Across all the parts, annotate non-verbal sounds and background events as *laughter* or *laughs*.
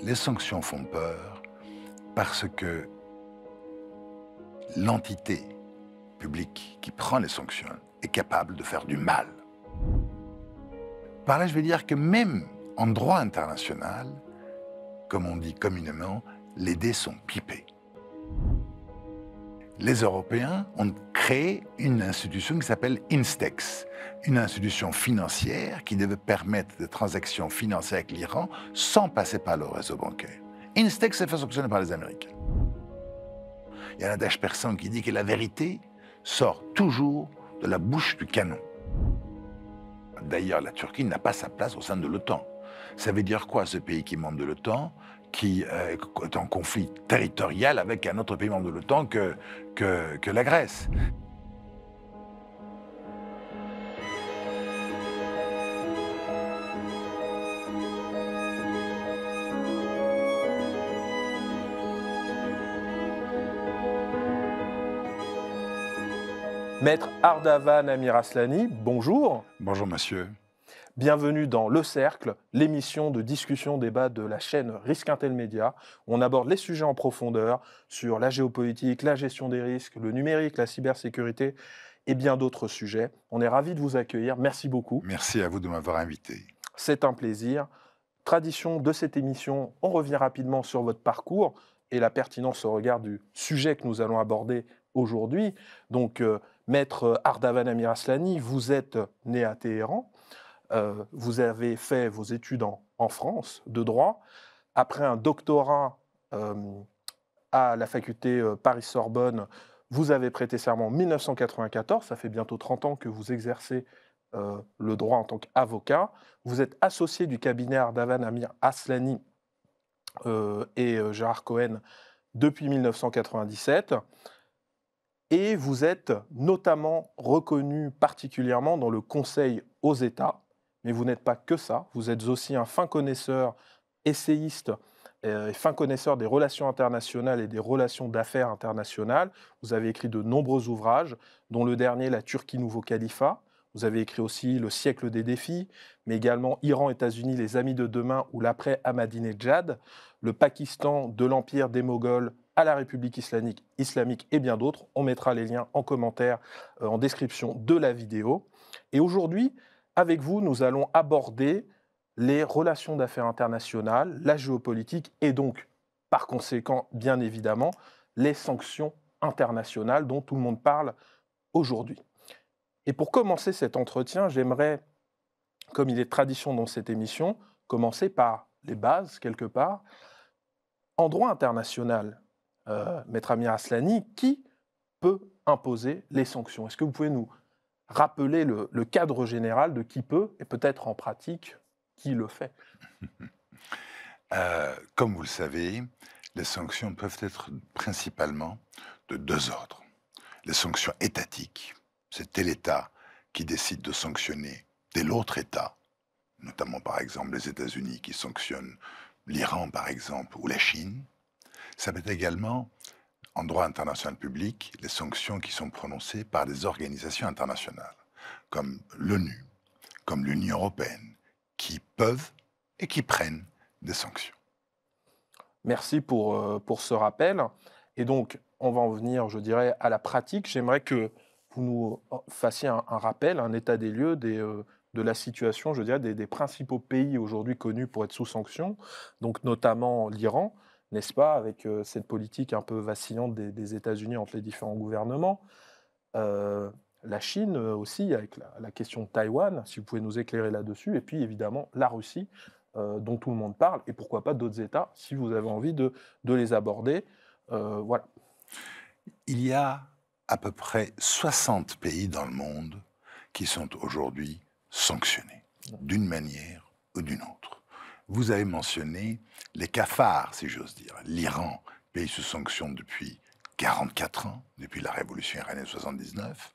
Les sanctions font peur parce que l'entité publique qui prend les sanctions est capable de faire du mal. Par là, je veux dire que même en droit international, comme on dit communément, les dés sont pipés les Européens ont créé une institution qui s'appelle Instex, une institution financière qui devait permettre des transactions financières avec l'Iran sans passer par le réseau bancaire. Instex s'est fait sanctionner par les Américains. Il y a un adage persan qui dit que la vérité sort toujours de la bouche du canon. D'ailleurs, la Turquie n'a pas sa place au sein de l'OTAN. Ça veut dire quoi ce pays qui membre de l'OTAN qui euh, est en conflit territorial avec un autre pays membre de l'OTAN que, la Grèce. Maître Ardavan Amiraslani, bonjour. Bonjour monsieur. Bienvenue dans Le Cercle, l'émission de discussion débat de la chaîne Risque Intel Média. On aborde les sujets en profondeur sur la géopolitique, la gestion des risques, le numérique, la cybersécurité et bien d'autres sujets. On est ravi de vous accueillir. Merci beaucoup. Merci à vous de m'avoir invité. C'est un plaisir. Tradition de cette émission, on revient rapidement sur votre parcours et la pertinence au regard du sujet que nous allons aborder aujourd'hui. Donc, euh, Maître Ardavan Amiraslani, vous êtes né à Téhéran. Euh, vous avez fait vos études en, France de droit, après un doctorat euh, à la faculté euh, Paris-Sorbonne, vous avez prêté serment en 1994, ça fait bientôt 30 ans que vous exercez le droit en tant qu'avocat. Vous êtes associé du cabinet Ardavan Amir Aslani et Gérard Cohen depuis 1997. Et vous êtes notamment reconnu particulièrement dans le Conseil aux États mais vous n'êtes pas que ça, vous êtes aussi un fin connaisseur, essayiste euh, et fin connaisseur des relations internationales et des relations d'affaires internationales. Vous avez écrit de nombreux ouvrages, dont le dernier, La Turquie, nouveau califat. Vous avez écrit aussi Le siècle des défis, mais également Iran, États-Unis, Les amis de demain ou l'après Ahmadinejad, le Pakistan de l'empire des Moghols à la République islamique, islamique et bien d'autres. On mettra les liens en commentaire, euh, en description de la vidéo. Et aujourd'hui, avec vous, nous allons aborder les relations d'affaires internationales, la géopolitique et donc, par conséquent, bien évidemment, les sanctions internationales dont tout le monde parle aujourd'hui. Et pour commencer cet entretien, j'aimerais, comme il est tradition dans cette émission, commencer par les bases, quelque part. En droit international, euh, Maître Amir Aslani, qui peut imposer les sanctions Est-ce que vous pouvez nous rappeler le, cadre général de qui peut, et peut-être en pratique, qui le fait. *laughs* Euh, comme vous le savez, les sanctions peuvent être principalement de deux ordres. Les sanctions étatiques, c'est tel État qui décide de sanctionner tel autre État, notamment par exemple les États-Unis qui sanctionnent l'Iran par exemple ou la Chine. Ça peut être également en droit international public les sanctions qui sont prononcées par des organisations internationales, comme l'ONU, comme l'Union européenne, qui peuvent et qui prennent des sanctions. Merci pour, euh, pour ce rappel. Et donc, on va en venir, je dirais, à la pratique. J'aimerais que vous nous euh, fassiez un, rappel, un état des lieux euh, de la situation, je dirais, des, des principaux pays aujourd'hui connus pour être sous sanctions, donc notamment l'Iran n'est-ce pas, avec euh, cette politique un peu vacillante des, États-Unis entre les différents gouvernements. Euh, la Chine euh, aussi, avec la, question de Taïwan, si vous pouvez nous éclairer là-dessus, et puis évidemment la Russie, dont tout le monde parle, et pourquoi pas d'autres États, si vous avez envie de, de les aborder. voilà. Il y a à peu près 60 pays dans le monde qui sont aujourd'hui sanctionnés, d'une manière ou d'une autre. Vous avez mentionné les cafards, si j'ose dire. L'Iran, pays sous sanction depuis 44 ans, depuis la révolution iranienne 79.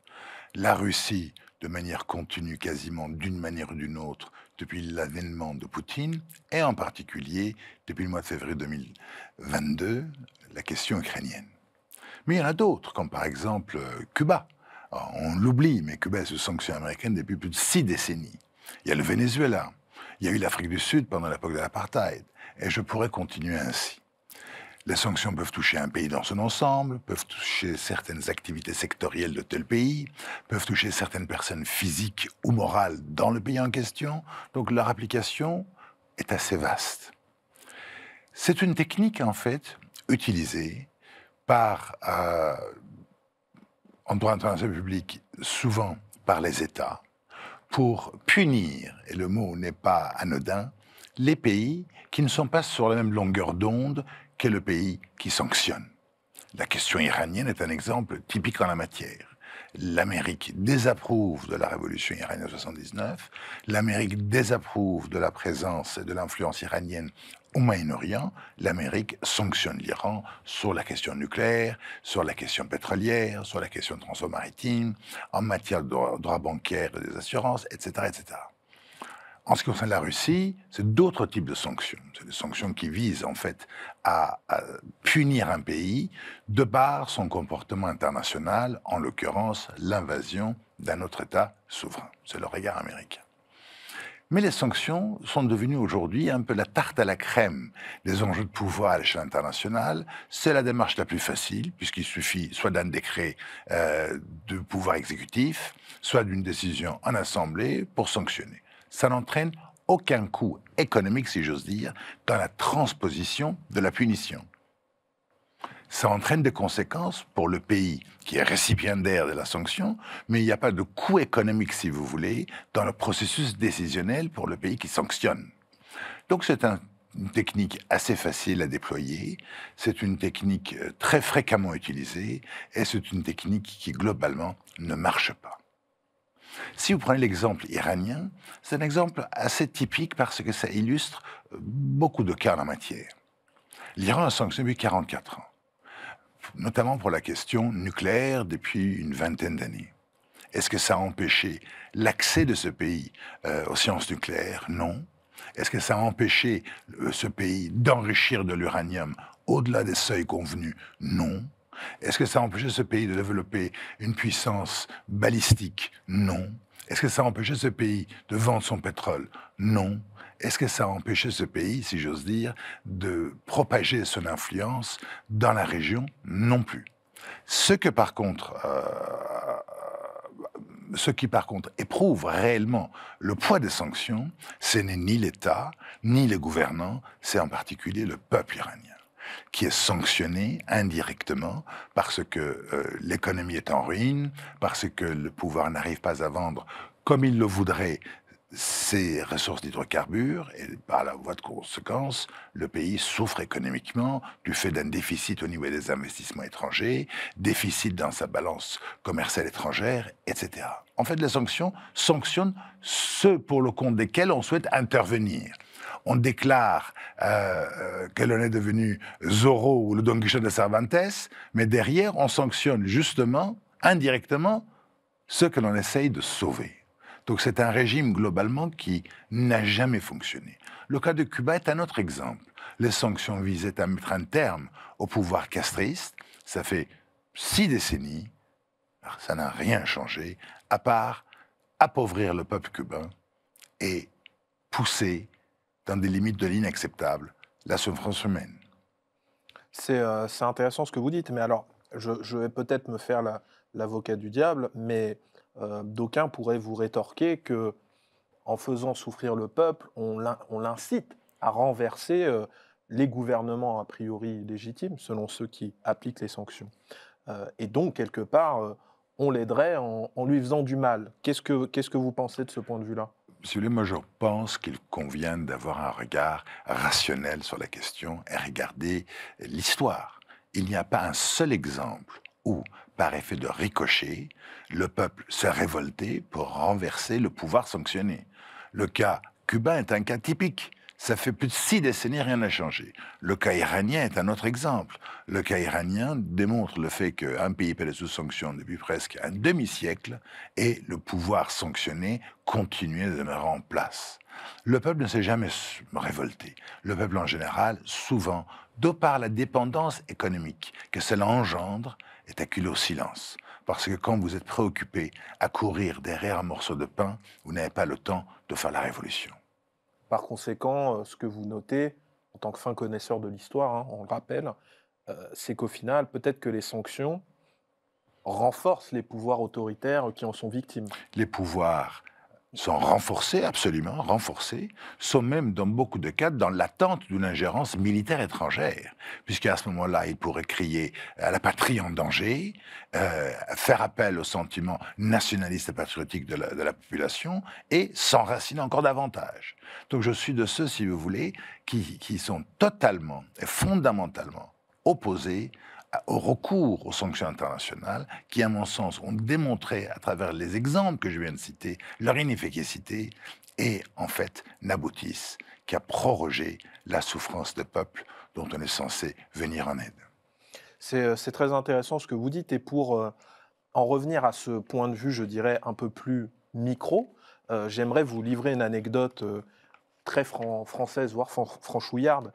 La Russie, de manière continue, quasiment d'une manière ou d'une autre, depuis l'avènement de Poutine, et en particulier depuis le mois de février 2022, la question ukrainienne. Mais il y en a d'autres, comme par exemple euh, Cuba. Ah, on l'oublie, mais Cuba est sous sanction américaine depuis plus de six décennies. Il y a le Venezuela, il y a eu l'Afrique du Sud pendant l'époque de l'apartheid. Et je pourrais continuer ainsi. Les sanctions peuvent toucher un pays dans son ensemble, peuvent toucher certaines activités sectorielles de tel pays, peuvent toucher certaines personnes physiques ou morales dans le pays en question. Donc leur application est assez vaste. C'est une technique, en fait, utilisée par, euh, en droit international public, souvent par les États, pour punir, et le mot n'est pas anodin, les pays qui ne sont pas sur la même longueur d'onde que le pays qui sanctionne. La question iranienne est un exemple typique en la matière. L'Amérique désapprouve de la révolution iranienne en 79, l'Amérique désapprouve de la présence et de l'influence iranienne au Moyen-Orient, l'Amérique sanctionne l'Iran sur la question nucléaire, sur la question pétrolière, sur la question de transport maritime, en matière de droits bancaires bancaire et des assurances, etc., En ce qui concerne la Russie, c'est d'autres types de sanctions. C'est des sanctions qui visent en fait à, à, punir un pays de par son comportement international, en l'occurrence l'invasion d'un autre État souverain. C'est le regard américain. Mais les sanctions sont devenues aujourd'hui un peu la tarte à la crème des enjeux de pouvoir à l'échelle internationale. C'est la démarche la plus facile, puisqu'il suffit soit d'un décret euh, de pouvoir exécutif, soit d'une décision en assemblée pour sanctionner. Ça n'entraîne aucun coût économique, si j'ose dire, dans la transposition de la punition ça entraîne des conséquences pour le pays qui est récipiendaire de la sanction, mais il n'y a pas de coût économique, si vous voulez, dans le processus décisionnel pour le pays qui sanctionne. Donc c'est une technique assez facile à déployer, c'est une technique euh, très fréquemment utilisée et c'est une technique qui globalement ne marche pas. Si vous prenez l'exemple iranien, c'est un exemple assez typique parce que ça illustre euh, beaucoup de cas en la matière. L'Iran a sanctionné depuis 44 ans notamment pour la question nucléaire depuis une vingtaine d'années. Est-ce que ça a empêché l'accès de ce pays euh, aux sciences nucléaires Non. Est-ce que ça a empêché euh, ce pays d'enrichir de l'uranium au-delà des seuils convenus Non. Est-ce que ça a empêché ce pays de développer une puissance balistique Non. Est-ce que ça a empêché ce pays de vendre son pétrole Non. Est-ce que ça a empêché ce pays, si j'ose dire, de propager son influence dans la région Non plus. Ce que par contre, euh, ce qui par contre éprouve réellement le poids des sanctions, ce n'est ni l'État, ni les gouvernants, c'est en particulier le peuple iranien qui est sanctionné indirectement parce que euh, l'économie est en ruine, parce que le pouvoir n'arrive pas à vendre comme il le voudrait ses ressources d'hydrocarbures et par la voie de conséquence, le pays souffre économiquement du fait d'un déficit au niveau des investissements étrangers, déficit dans sa balance commerciale étrangère, etc. En fait, les sanctions sanctionnent ceux pour le compte desquels on souhaite intervenir on déclare euh, euh, qu'elle en est devenue Zorro ou le Don Quichotte de Cervantes, mais derrière, on sanctionne justement, indirectement, ceux que l'on essaye de sauver. Donc c'est un régime globalement qui n'a jamais fonctionné. Le cas de Cuba est un autre exemple. Les sanctions visaient à mettre un terme au pouvoir castriste. Ça fait six décennies. ça n'a rien changé, à part appauvrir le peuple cubain et pousser dans des limites de l'inacceptable, la souffrance humaine. C'est euh, intéressant ce que vous dites, mais alors je, vais peut-être me faire l'avocat du diable, mais euh, d'aucuns pourraient vous rétorquer que en faisant souffrir le peuple, on l'incite à renverser euh, les gouvernements a priori légitimes, selon ceux qui appliquent les sanctions. et donc, quelque part, on l'aiderait en, lui faisant du mal. Qu'est-ce que vous pensez de ce point de vue-là Monsieur le major je pense qu'il convient d'avoir un regard rationnel sur la question et regarder l'histoire. Il n'y a pas un seul exemple où, par effet de ricochet, le peuple se révoltait pour renverser le pouvoir sanctionné. Le cas cubain est un cas typique. Ça fait plus de six décennies, rien n'a changé. Le cas iranien est un autre exemple. Le cas iranien démontre le fait qu'un pays pèle sous sanction depuis presque un demi-siècle et le pouvoir sanctionné continue de demeurer en place. Le peuple ne s'est jamais révolté. Le peuple en général, souvent, de par la dépendance économique que cela engendre, est acculé au silence. Parce que quand vous êtes préoccupé à courir derrière un morceau de pain, vous n'avez pas le temps de faire la révolution. Par conséquent, euh, ce que vous notez, en tant que fin connaisseur de l'histoire, hein, on le rappelle, euh, c'est qu'au final, peut-être que les sanctions renforcent les pouvoirs autoritaires qui en sont victimes. Les pouvoirs sont renforcés, absolument renforcés, sont même dans beaucoup de cas dans l'attente d'une ingérence militaire étrangère, puisqu'à ce moment-là, ils pourraient crier à la patrie en danger, euh, faire appel au sentiment nationaliste et patriotique de la, population, et s'enraciner encore davantage. Donc je suis de ceux, si vous voulez, qui, qui sont totalement et fondamentalement opposés au recours aux sanctions internationales qui, à mon sens, ont démontré à travers les exemples que je viens de citer leur inefficacité et, en fait, n'aboutissent qu'à proroger la souffrance de peuples dont on est censé venir en aide. C'est euh, très intéressant ce que vous dites et pour euh, en revenir à ce point de vue, je dirais, un peu plus micro, euh, j'aimerais vous livrer une anecdote très française, voire franchouillarde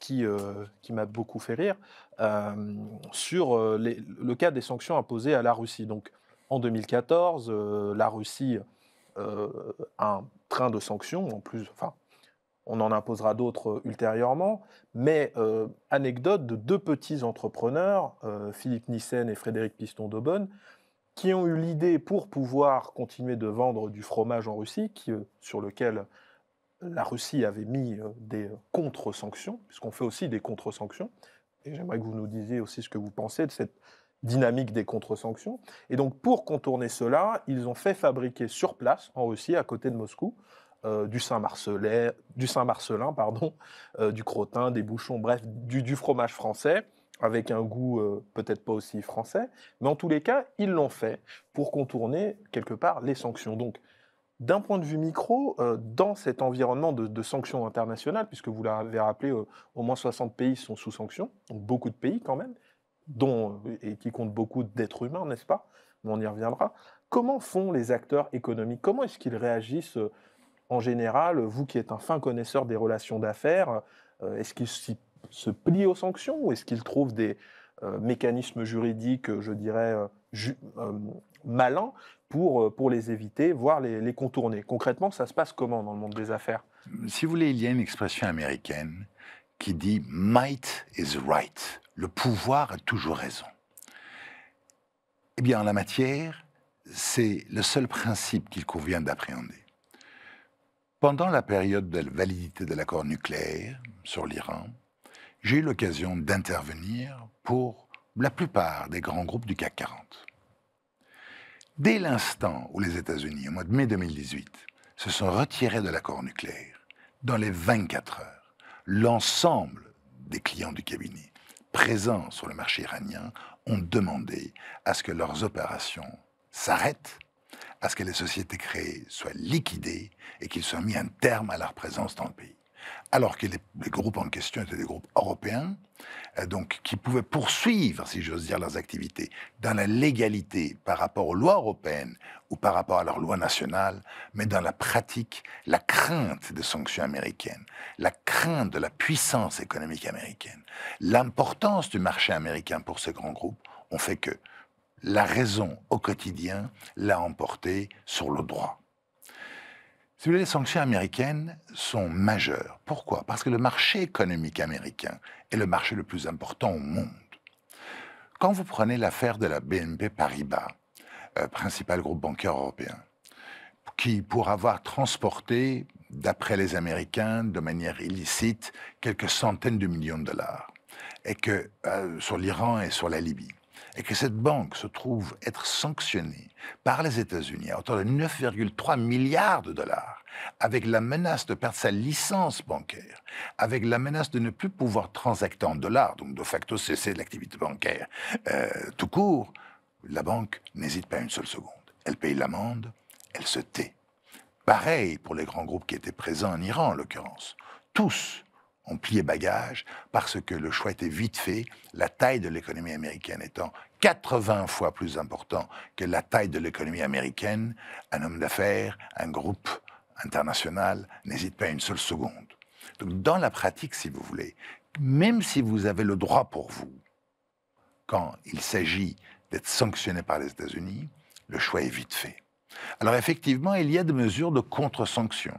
qui, euh, qui m'a beaucoup fait rire, euh, sur euh, le cas des sanctions imposées à la Russie. Donc, en 2014, la Russie a un train de sanctions, en plus, enfin, on en imposera d'autres ultérieurement. Mais anecdote de deux petits entrepreneurs, Philippe Nissen et Frédéric Piston-Daubonne, qui ont eu l'idée pour pouvoir continuer de vendre du fromage en Russie, qui, sur lequel la Russie avait mis euh, des euh, contre-sanctions, puisqu'on fait aussi des contre-sanctions. Et j'aimerais que vous nous disiez aussi ce que vous pensez de cette dynamique des contre-sanctions. Et donc, pour contourner cela, ils ont fait fabriquer sur place, en Russie, à côté de Moscou, euh, du Saint-Marcelin, du, Saint du crottin, des bouchons, bref, du, fromage français, avec un goût peut-être pas aussi français. Mais en tous les cas, ils l'ont fait pour contourner, quelque part, les sanctions. Donc, d'un point de vue micro, euh, dans cet environnement de, sanctions internationales, puisque vous l'avez rappelé, euh, au moins 60 pays sont sous sanctions, donc beaucoup de pays quand même, dont euh, et qui comptent beaucoup d'êtres humains, n'est-ce pas on y reviendra. Comment font les acteurs économiques Comment est-ce qu'ils réagissent en général Vous qui êtes un fin connaisseur des relations d'affaires, est-ce qu'ils se plient aux sanctions ou est-ce qu'ils trouvent des mécanismes juridiques, je dirais, malin pour, euh, pour les éviter, voire les, contourner. Concrètement, ça se passe comment dans le monde des affaires Si vous voulez, il y a une expression américaine qui dit Might is right. Le pouvoir a toujours raison. Eh bien, en la matière, c'est le seul principe qu'il convient d'appréhender. Pendant la période de validité de l'accord nucléaire sur l'Iran, j'ai eu l'occasion d'intervenir pour la plupart des grands groupes du CAC 40. Dès l'instant où les États-Unis, au mois de mai 2018, se sont retirés de l'accord nucléaire, dans les 24 heures, l'ensemble des clients du cabinet présents sur le marché iranien ont demandé à ce que leurs opérations s'arrêtent, à ce que les sociétés créées soient liquidées et qu'ils soient mis un terme à leur présence dans le pays alors que les, groupes en question étaient des groupes européens, euh, donc qui pouvaient poursuivre, si j'ose dire, leurs activités dans la légalité par rapport aux lois européennes ou par rapport à leurs lois nationales, mais dans la pratique, la crainte des sanctions américaines, la crainte de la puissance économique américaine, l'importance du marché américain pour ces grands groupes ont fait que la raison au quotidien l'a emporté sur le droit. Si les sanctions américaines sont majeures. Pourquoi Parce que le marché économique américain est le marché le plus important au monde. Quand vous prenez l'affaire de la BNP Paribas, euh, principal groupe bancaire européen, qui, pour avoir transporté, d'après les Américains, de manière illicite, quelques centaines de millions de dollars, et que euh, sur l'Iran et sur la Libye, et que cette banque se trouve être sanctionnée par les États-Unis à hauteur de 9,3 milliards de dollars, avec la menace de perdre sa licence bancaire, avec la menace de ne plus pouvoir transacter en dollars, donc de facto cesser l'activité bancaire euh, tout court, la banque n'hésite pas une seule seconde. Elle paye l'amende, elle se tait. Pareil pour les grands groupes qui étaient présents en Iran, en l'occurrence. Tous on pliait bagage parce que le choix était vite fait, la taille de l'économie américaine étant 80 fois plus importante que la taille de l'économie américaine, un homme d'affaires, un groupe international n'hésite pas une seule seconde. Donc dans la pratique, si vous voulez, même si vous avez le droit pour vous, quand il s'agit d'être sanctionné par les États-Unis, le choix est vite fait. Alors effectivement, il y a des mesures de contre-sanction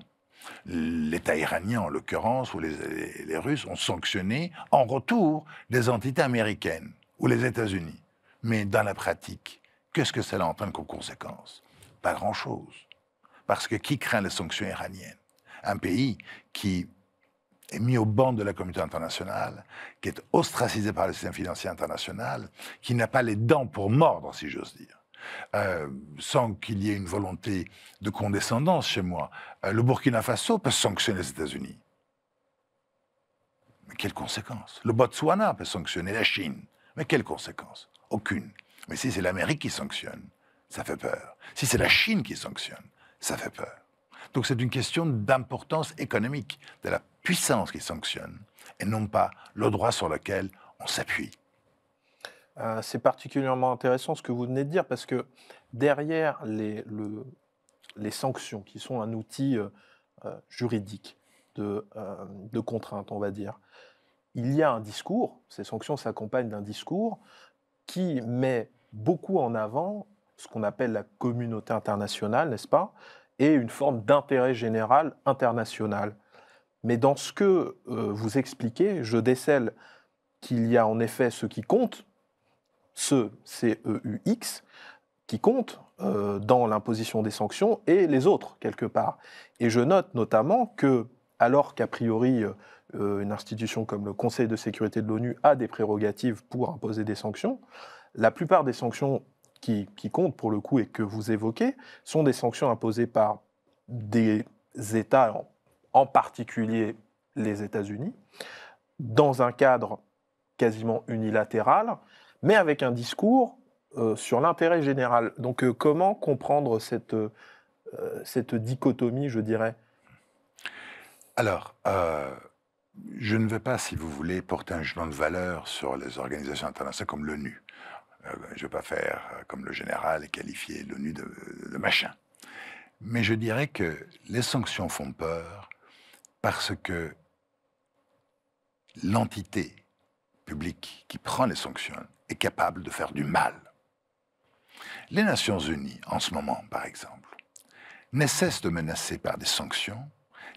l'État iranien en l'occurrence, ou les, Russes, ont sanctionné en retour des entités américaines ou les États-Unis. Mais dans la pratique, qu'est-ce que cela entraîne comme conséquence Pas grand-chose. Parce que qui craint les sanctions iraniennes Un pays qui est mis au banc de la communauté internationale, qui est ostracisé par le système financier international, qui n'a pas les dents pour mordre, si j'ose dire. Euh, sans qu'il y ait une volonté de condescendance chez moi. Euh, le Burkina Faso peut sanctionner les États-Unis. Mais quelles conséquences Le Botswana peut sanctionner la Chine. Mais quelles conséquences Aucune. Mais si c'est l'Amérique qui sanctionne, ça fait peur. Si c'est la Chine qui sanctionne, ça fait peur. Donc c'est une question d'importance économique, de la puissance qui sanctionne, et non pas le droit sur lequel on s'appuie. Euh, c'est particulièrement intéressant ce que vous venez de dire parce que derrière les, les sanctions, qui sont un outil euh, euh, juridique de, de, contrainte, on va dire, il y a un discours, ces sanctions s'accompagnent d'un discours qui met beaucoup en avant ce qu'on appelle la communauté internationale, n'est-ce pas, et une forme d'intérêt général international. Mais dans ce que vous expliquez, je décèle qu'il y a en effet ce qui compte, ce CEUX qui compte euh, dans l'imposition des sanctions et les autres quelque part. Et je note notamment que, alors qu'a priori euh, une institution comme le Conseil de sécurité de l'ONU a des prérogatives pour imposer des sanctions, la plupart des sanctions qui, comptent pour le coup et que vous évoquez sont des sanctions imposées par des États, en particulier les États-Unis, dans un cadre quasiment unilatéral, mais avec un discours euh, sur l'intérêt général. Donc euh, comment comprendre cette, euh, cette dichotomie, je dirais Alors, je ne vais pas, si vous voulez, porter un jugement de valeur sur les organisations internationales comme l'ONU. je ne vais pas faire comme le général et qualifier l'ONU de, de, machin. Mais je dirais que les sanctions font peur parce que l'entité publique qui prend les sanctions capable de faire du mal. Les Nations Unies, en ce moment par exemple, ne cessent de menacer par des sanctions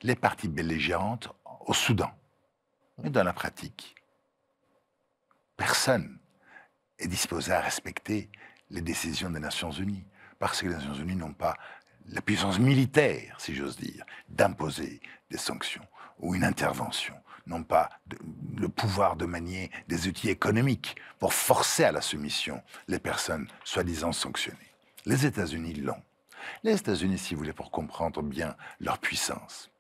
les parties belligérantes au Soudan. Mais dans la pratique, personne est disposé à respecter les décisions des Nations Unies, parce que les Nations Unies n'ont pas la puissance militaire, si j'ose dire, d'imposer des sanctions ou une intervention n'ont pas le pouvoir de manier des outils économiques pour forcer à la soumission les personnes soi-disant sanctionnées. Les États-Unis l'ont. Les États-Unis, si vous voulez, pour comprendre bien leur puissance,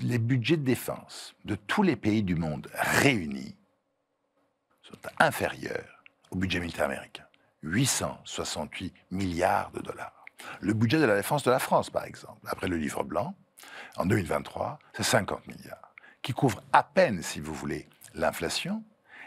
les budgets de défense de tous les pays du monde réunis sont inférieurs au budget militaire américain. 868 milliards de dollars. Le budget de la défense de la France, par exemple, après le livre blanc, en 2023, c'est 50 milliards qui couvre à peine, si vous voulez, l'inflation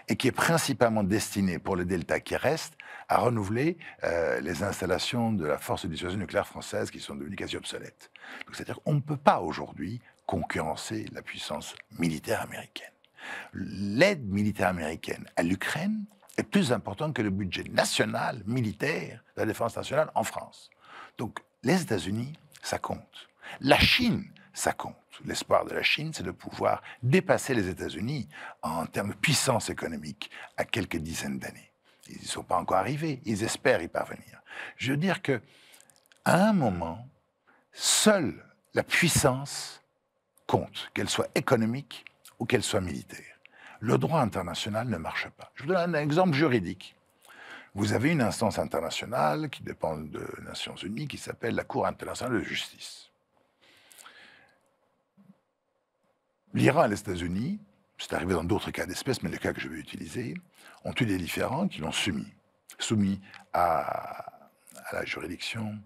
et qui est principalement destiné, pour le delta qui reste, à renouveler euh, les installations de la force de dissuasion nucléaire française qui sont devenues quasi obsolètes. Donc, c'est-à-dire qu'on ne peut pas aujourd'hui concurrencer la puissance militaire américaine. L'aide militaire américaine à l'Ukraine est plus importante que le budget national militaire de la défense nationale en France. Donc, les États-Unis, ça compte. La Chine, ça compte. L'espoir de la Chine, c'est de pouvoir dépasser les États-Unis en termes de puissance économique à quelques dizaines d'années. Ils n'y sont pas encore arrivés, ils espèrent y parvenir. Je veux dire que, à un moment, seule la puissance compte, qu'elle soit économique ou qu'elle soit militaire. Le droit international ne marche pas. Je vous donne un exemple juridique. Vous avez une instance internationale qui dépend des Nations Unies qui s'appelle la Cour internationale de justice. L'Iran et les États-Unis, c'est arrivé dans d'autres cas d'espèce, mais le cas que je vais utiliser, ont eu des différends qui l'ont soumis, soumis à, à la juridiction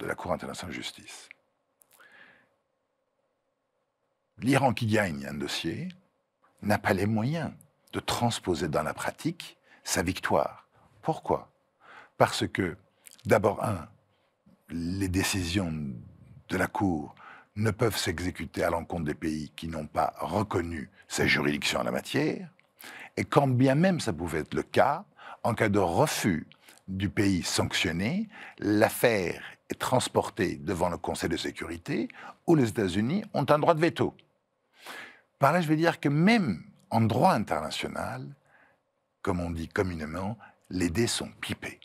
de la Cour internationale de justice. L'Iran qui gagne un dossier n'a pas les moyens de transposer dans la pratique sa victoire. Pourquoi Parce que, d'abord, un, les décisions de la Cour ne peuvent s'exécuter à l'encontre des pays qui n'ont pas reconnu sa juridiction en la matière. Et quand bien même ça pouvait être le cas, en cas de refus du pays sanctionné, l'affaire est transportée devant le Conseil de sécurité où les États-Unis ont un droit de veto. Par là, je veux dire que même en droit international, comme on dit communément, les dés sont pipés.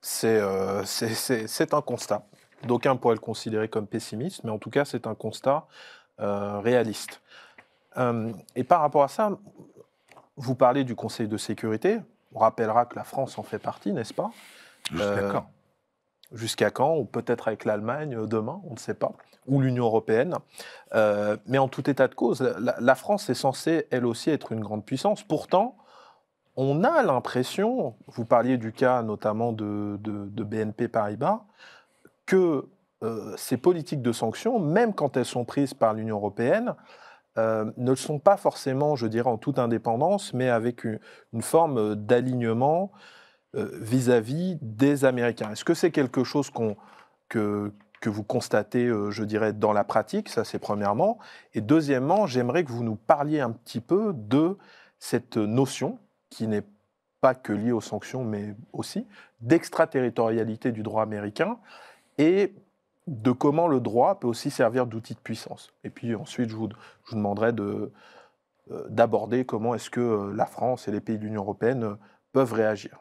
C'est euh, un constat d'aucuns pourraient le considérer comme pessimiste, mais en tout cas, c'est un constat euh, réaliste. Euh, et par rapport à ça, vous parlez du Conseil de sécurité. On rappellera que la France en fait partie, n'est-ce pas Jusqu'à euh, quand Jusqu'à quand Ou peut-être avec l'Allemagne demain, on ne sait pas, ou l'Union européenne. mais en tout état de cause, la, France est censée, elle aussi, être une grande puissance. Pourtant, on a l'impression, vous parliez du cas notamment de, de BNP Paribas, que euh, ces politiques de sanctions, même quand elles sont prises par l'Union européenne, euh, ne le sont pas forcément, je dirais, en toute indépendance, mais avec une, forme d'alignement euh, vis-à-vis des Américains. Est-ce que c'est quelque chose que, que, vous constatez, je dirais, dans la pratique Ça, c'est premièrement. Et deuxièmement, j'aimerais que vous nous parliez un petit peu de cette notion qui n'est pas que liée aux sanctions, mais aussi d'extraterritorialité du droit américain et de comment le droit peut aussi servir d'outil de puissance. Et puis ensuite, je vous, demanderai de, euh, d'aborder comment est-ce que euh, la France et les pays de l'Union européenne euh, peuvent réagir.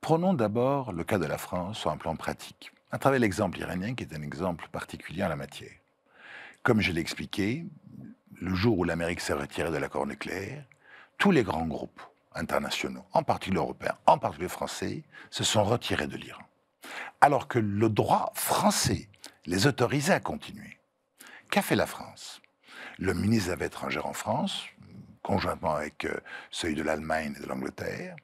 Prenons d'abord le cas de la France sur un plan pratique, à travers l'exemple iranien qui est un exemple particulier en la matière. Comme je l'ai expliqué, le jour où l'Amérique s'est retirée de l'accord nucléaire, tous les grands groupes internationaux, en particulier européens, en particulier français, se sont retirés de l'Iran alors que le droit français les autorisait à continuer. Qu'a fait la France Le ministre des Affaires étrangères en France, conjointement avec euh, ceux de l'Allemagne et de l'Angleterre,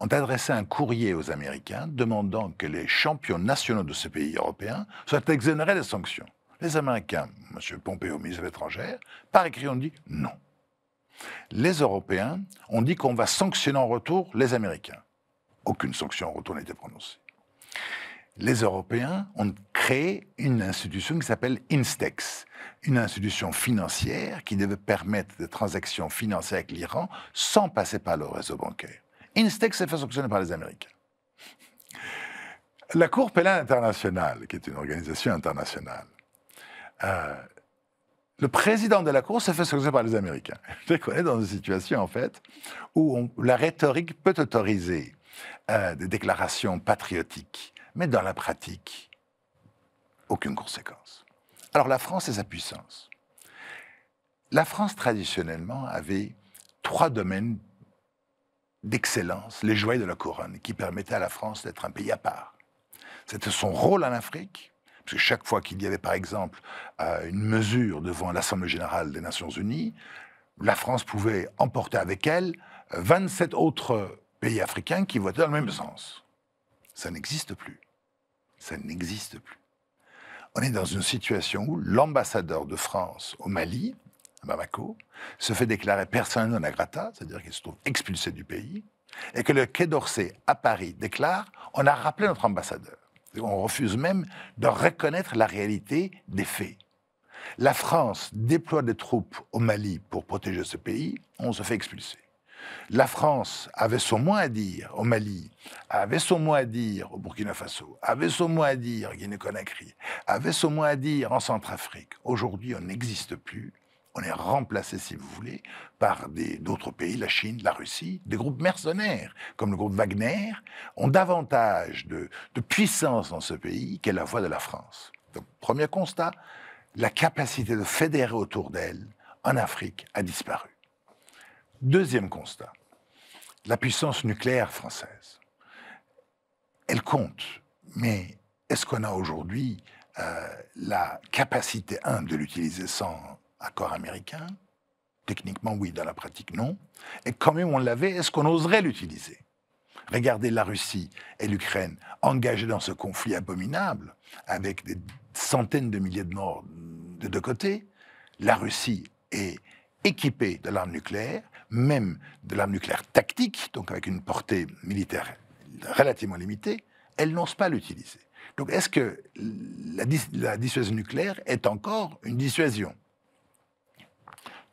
ont adressé un courrier aux Américains demandant que les champions nationaux de ce pays européen soient exonérés des sanctions. Les Américains, M. Pompeo, ministre des Affaires étrangères, par écrit ont dit non. Les Européens ont dit qu'on va sanctionner en retour les Américains. Aucune sanction en retour n'a été prononcée les Européens ont créé une institution qui s'appelle Instex, une institution financière qui devait permettre des transactions financières avec l'Iran sans passer par le réseau bancaire. Instex s'est fait sanctionner par les Américains. La Cour pénale internationale, qui est une organisation internationale, euh, le président de la Cour s'est fait sanctionner par les Américains. Je est connais dans une situation, en fait, où la rhétorique peut autoriser euh, des déclarations patriotiques, mais dans la pratique, aucune conséquence. Alors la France et sa puissance. La France, traditionnellement, avait trois domaines d'excellence, les joyaux de la couronne, qui permettaient à la France d'être un pays à part. C'était son rôle en Afrique, parce que chaque fois qu'il y avait, par exemple, euh, une mesure devant l'Assemblée générale des Nations unies, la France pouvait emporter avec elle 27 autres pays africains qui votaient dans le même sens. Ça n'existe plus. Ça n'existe plus. On est dans une situation où l'ambassadeur de France au Mali, à Bamako, se fait déclarer personne non grata, c'est-à-dire qu'il se trouve expulsé du pays, et que le Quai d'Orsay à Paris déclare on a rappelé notre ambassadeur. On refuse même de reconnaître la réalité des faits. La France déploie des troupes au Mali pour protéger ce pays, on se fait expulser. La France avait son mot à dire au Mali, avait son mot à dire au Burkina Faso, avait son mot à dire au Guinée-Conakry, avait son mot à dire en Centrafrique. Aujourd'hui, on n'existe plus. On est remplacé, si vous voulez, par d'autres pays, la Chine, la Russie, des groupes mercenaires, comme le groupe Wagner, ont davantage de, puissance dans ce pays qu'est la voix de la France. Donc, premier constat, la capacité de fédérer autour d'elle en Afrique a disparu. Deuxième constat, la puissance nucléaire française, elle compte, mais est-ce qu'on a aujourd'hui euh, la capacité, un, de l'utiliser sans accord américain Techniquement, oui, dans la pratique, non. Et quand même, on l'avait, est-ce qu'on oserait l'utiliser Regardez la Russie et l'Ukraine engagées dans ce conflit abominable, avec des centaines de milliers de morts de deux côtés. La Russie est équipée de l'arme nucléaire, même de l'arme nucléaire tactique, donc avec une portée militaire relativement limitée, elle n'ose pas l'utiliser. Donc est-ce que la, dissuasion nucléaire est encore une dissuasion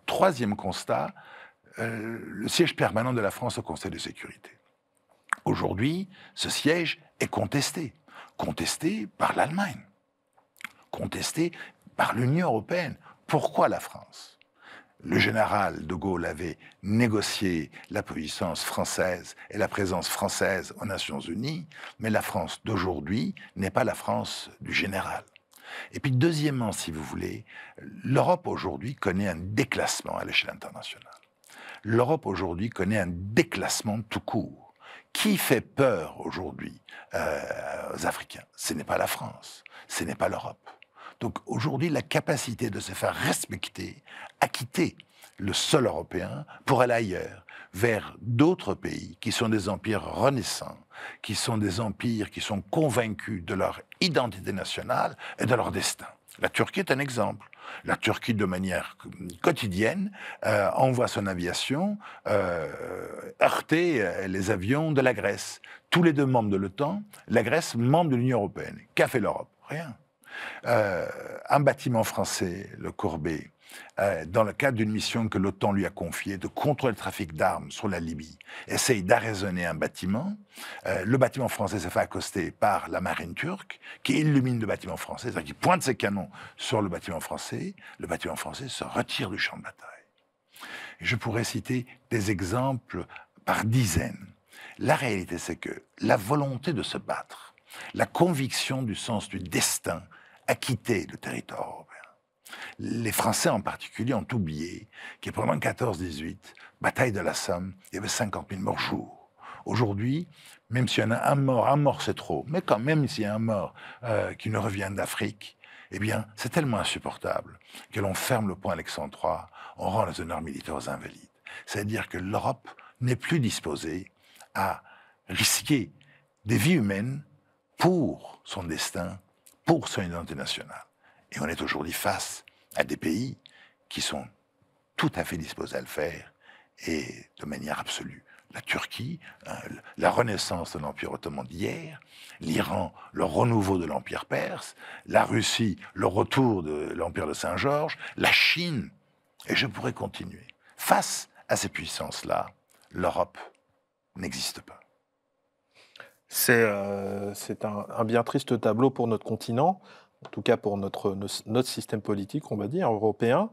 Troisième constat, euh, le siège permanent de la France au Conseil de sécurité. Aujourd'hui, ce siège est contesté. Contesté par l'Allemagne. Contesté par l'Union européenne. Pourquoi la France le général de Gaulle avait négocié la puissance française et la présence française aux Nations Unies, mais la France d'aujourd'hui n'est pas la France du général. Et puis deuxièmement, si vous voulez, l'Europe aujourd'hui connaît un déclassement à l'échelle internationale. L'Europe aujourd'hui connaît un déclassement tout court. Qui fait peur aujourd'hui euh, aux Africains Ce n'est pas la France, ce n'est pas l'Europe donc aujourd'hui, la capacité de se faire respecter a quitté le sol européen pour aller ailleurs, vers d'autres pays qui sont des empires renaissants, qui sont des empires qui sont convaincus de leur identité nationale et de leur destin. La Turquie est un exemple. La Turquie, de manière quotidienne, euh, envoie son aviation euh, heurter euh, les avions de la Grèce. Tous les deux membres de l'OTAN, la Grèce membre de l'Union européenne. Qu'a fait l'Europe Rien. Euh, un bâtiment français, le Corbet, euh, dans le cadre d'une mission que l'OTAN lui a confiée de contrôler le trafic d'armes sur la Libye, essaye d'arraisonner un bâtiment. Euh, le bâtiment français se fait accoster par la marine turque, qui illumine le bâtiment français, cest qui pointe ses canons sur le bâtiment français. Le bâtiment français se retire du champ de bataille. je pourrais citer des exemples par dizaines. La réalité, c'est que la volonté de se battre, la conviction du sens du destin, quitté le territoire européen. Les Français en particulier ont oublié que pendant 14-18, bataille de la Somme, il y avait 50 000 morts jour. Aujourd'hui, même s'il y en a un mort, un mort c'est trop, mais quand même s'il y a un mort euh, qui ne revient d'Afrique, eh bien, c'est tellement insupportable que l'on ferme le point Alexandre III, on rend les honneurs militaires aux invalides. C'est-à-dire que l'Europe n'est plus disposée à risquer des vies humaines pour son destin pour son identité nationale. Et on est aujourd'hui face à des pays qui sont tout à fait disposés à le faire et de manière absolue. La Turquie, euh, la renaissance de l'Empire ottoman d'hier, l'Iran, le renouveau de l'Empire perse, la Russie, le retour de l'Empire de Saint-Georges, la Chine, et je pourrais continuer. Face à ces puissances-là, l'Europe n'existe pas. C'est euh, un, bien triste tableau pour notre continent, en tout cas pour notre, système politique, on va dire, européen.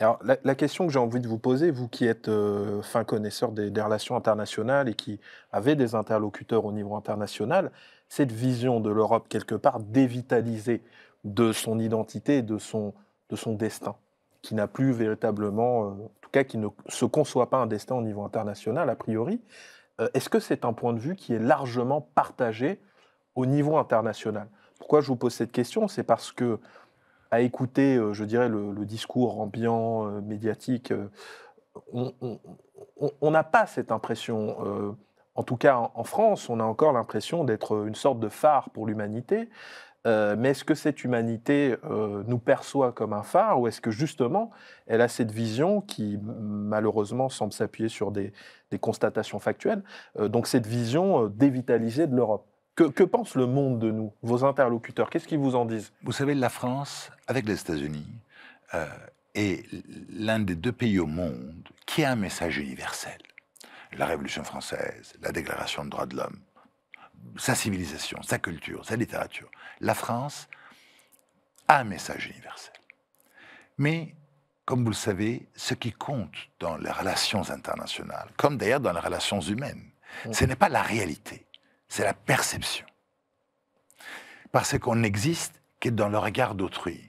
Alors, la, question que j'ai envie de vous poser, vous qui êtes euh, fin connaisseur des, relations internationales et qui avez des interlocuteurs au niveau international, cette vision de l'Europe, quelque part, dévitalisée de son identité de son, de son destin, qui n'a plus véritablement, euh, en tout cas, qui ne se conçoit pas un destin au niveau international, a priori, euh, est-ce que c'est un point de vue qui est largement partagé au niveau international Pourquoi je vous pose cette question C'est parce que, à écouter, euh, je dirais, le, discours ambiant, euh, médiatique, on n'a pas cette impression. en tout cas, en, France, on a encore l'impression d'être une sorte de phare pour l'humanité. mais est-ce que cette humanité nous perçoit comme un phare ou est-ce que justement elle a cette vision qui malheureusement semble s'appuyer sur des, des constatations factuelles. Euh, donc cette vision euh, dévitalisée de l'Europe. Que, pense le monde de nous, vos interlocuteurs Qu'est-ce qu'ils vous en disent Vous savez, la France, avec les États-Unis, euh, est l'un des deux pays au monde qui a un message universel. La Révolution française, la Déclaration des droits de l'homme, sa civilisation, sa culture, sa littérature. La France a un message universel. Mais comme vous le savez, ce qui compte dans les relations internationales, comme d'ailleurs dans les relations humaines, mm. ce n'est pas la réalité, c'est la perception. Parce qu'on n'existe que dans le regard d'autrui.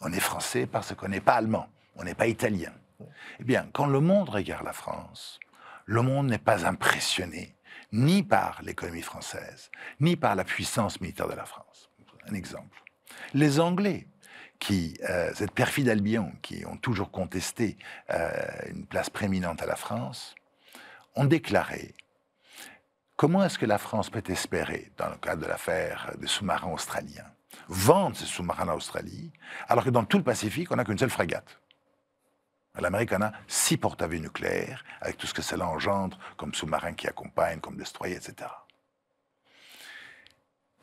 On est français parce qu'on n'est pas allemand, on n'est pas italien. Mm. Eh bien, quand le monde regarde la France, le monde n'est pas impressionné ni par l'économie française, ni par la puissance militaire de la France. Un exemple. Les Anglais qui, euh, cette perfide Albion, qui ont toujours contesté euh, une place prééminente à la France, ont déclaré comment est-ce que la France peut espérer, dans le cadre de l'affaire des sous-marins australiens, vendre ces sous-marins à l'Australie, alors que dans tout le Pacifique, on n'a qu'une seule frégate L'Amérique en a six porte-avions nucléaires, avec tout ce que cela engendre comme sous-marins qui accompagnent, comme destroyers, etc.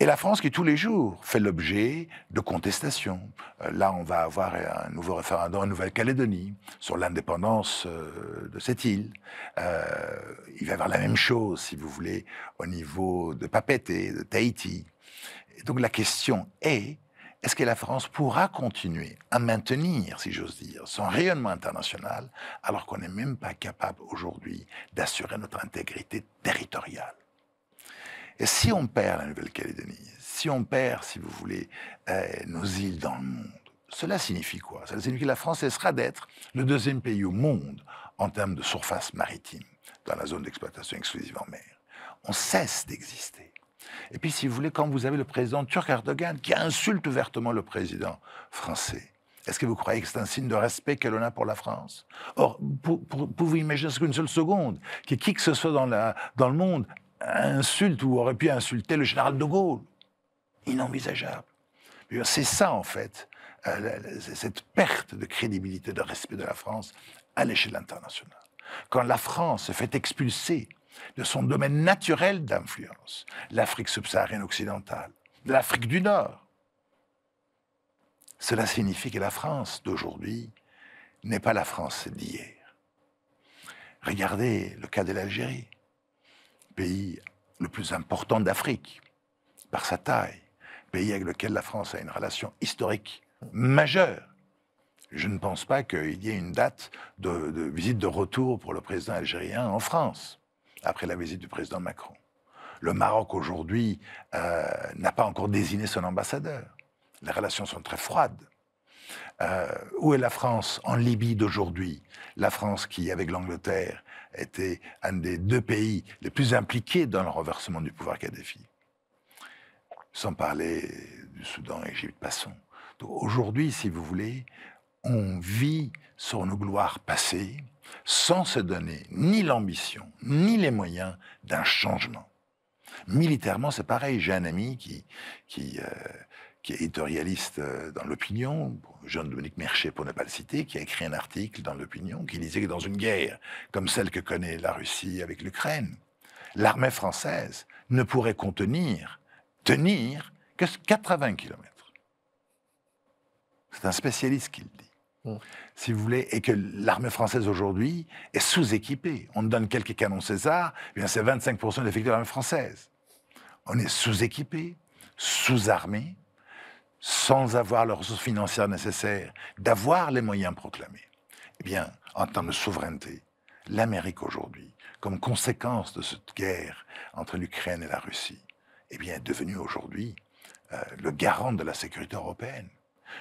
Et la France qui tous les jours fait l'objet de contestations. Euh, là, on va avoir un nouveau référendum en Nouvelle-Calédonie sur l'indépendance euh, de cette île. Euh, il va y avoir la même chose, si vous voulez, au niveau de et de Tahiti. donc la question est, est-ce que la France pourra continuer à maintenir, si j'ose dire, son rayonnement international alors qu'on n'est même pas capable aujourd'hui d'assurer notre intégrité territoriale et si on perd la Nouvelle-Calédonie, si on perd, si vous voulez, euh, nos îles dans le monde, cela signifie quoi Cela signifie que la France cessera d'être le deuxième pays au monde en termes de surface maritime dans la zone d'exploitation exclusive en mer. On cesse d'exister. Et puis, si vous voulez, quand vous avez le président turc Erdogan qui insulte ouvertement le président français, est-ce que vous croyez que c'est un signe de respect qu'elle en a pour la France Or, pouvez-vous imaginer ce qu'une seule seconde que qui que ce soit dans, la, dans le monde insulte ou aurait pu insulter le général de Gaulle. Inenvisageable. C'est ça, en fait, euh, cette perte de crédibilité, de respect de la France à l'échelle internationale. Quand la France se fait expulser de son domaine naturel d'influence, l'Afrique subsaharienne occidentale, de l'Afrique du Nord, cela signifie que la France d'aujourd'hui n'est pas la France d'hier. Regardez le cas de l'Algérie pays le plus important d'Afrique par sa taille, pays avec lequel la France a une relation historique majeure. Je ne pense pas qu'il y ait une date de, visite de retour pour le président algérien en France, après la visite du président Macron. Le Maroc, aujourd'hui, euh, n'a pas encore désigné son ambassadeur. Les relations sont très froides. Euh, où est la France en Libye d'aujourd'hui La France qui, avec l'Angleterre, était un des deux pays les plus impliqués dans le renversement du pouvoir Kadhafi. Sans parler du Soudan, Égypte, passons. Aujourd'hui, si vous voulez, on vit sur nos gloires passées sans se donner ni l'ambition, ni les moyens d'un changement. Militairement, c'est pareil. J'ai un ami qui, qui euh, qui est éditorialiste euh, dans l'opinion, Jean-Dominique Merchet pour ne pas le citer, qui a écrit un article dans l'opinion qui disait que dans une guerre comme celle que connaît la Russie avec l'Ukraine, l'armée française ne pourrait contenir, tenir que 80 km. C'est un spécialiste qui le dit. Si vous voulez, et que l'armée française aujourd'hui est sous-équipée. On donne quelques canons César, eh bien c'est 25% de l'effectif de l'armée française. On est sous-équipé, sous-armé, sans avoir les ressources financières nécessaires, d'avoir les moyens proclamés, eh bien, en termes de souveraineté, l'Amérique aujourd'hui, comme conséquence de cette guerre entre l'Ukraine et la Russie, eh bien, est devenue aujourd'hui euh, le garant de la sécurité européenne.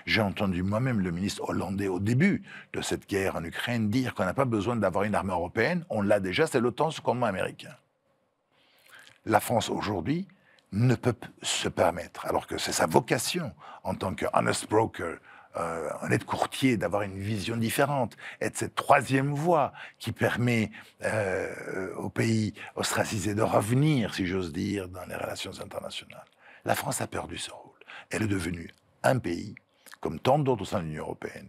J'ai entendu moi-même le ministre hollandais au début de cette guerre en Ukraine dire qu'on n'a pas besoin d'avoir une armée européenne, on l'a déjà, c'est l'OTAN, sous commandement américain. La France aujourd'hui ne peut se permettre, alors que c'est sa vocation en tant que honest broker, euh, honnête courtier, d'avoir une vision différente, être cette troisième voie qui permet euh, aux pays ostracisés de revenir, si j'ose dire, dans les relations internationales. La France a perdu ce rôle. Elle est devenue un pays, comme tant d'autres au sein de l'Union européenne,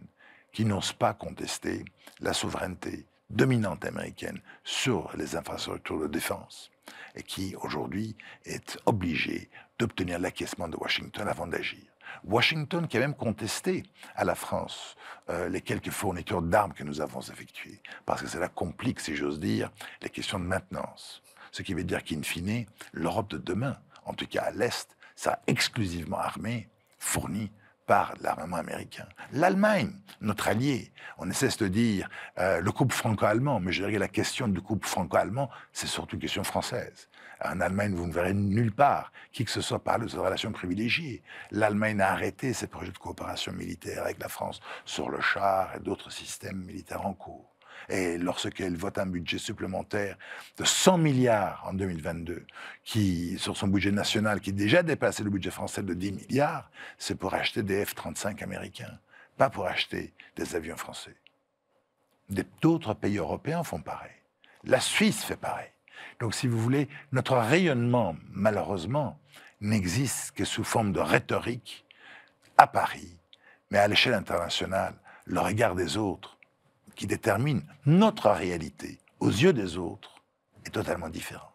qui n'ose pas contester la souveraineté dominante américaine sur les infrastructures de défense et qui aujourd'hui est obligé d'obtenir l'acquiescement de Washington avant d'agir. Washington qui a même contesté à la France euh, les quelques fournitures d'armes que nous avons effectuées, parce que cela complique, si j'ose dire, les questions de maintenance. Ce qui veut dire qu'in fine, l'Europe de demain, en tout cas à l'Est, sera exclusivement armée, fournie par l'armement américain. L'Allemagne, notre allié, on ne cesse de dire euh, le couple franco-allemand, mais je dirais la question du couple franco-allemand, c'est surtout une question française. En Allemagne, vous ne verrez nulle part qui que ce soit parler de cette relation privilégiée. L'Allemagne a arrêté ses projets de coopération militaire avec la France sur le char et d'autres systèmes militaires en cours et lorsqu'elle vote un budget supplémentaire de 100 milliards en 2022, qui, sur son budget national, qui déjà dépassait le budget français de 10 milliards, c'est pour acheter des F-35 américains, pas pour acheter des avions français. D'autres pays européens font pareil. La Suisse fait pareil. Donc, si vous voulez, notre rayonnement, malheureusement, n'existe que sous forme de rhétorique à Paris, mais à l'échelle internationale, le regard des autres qui détermine notre réalité aux yeux des autres est totalement différent.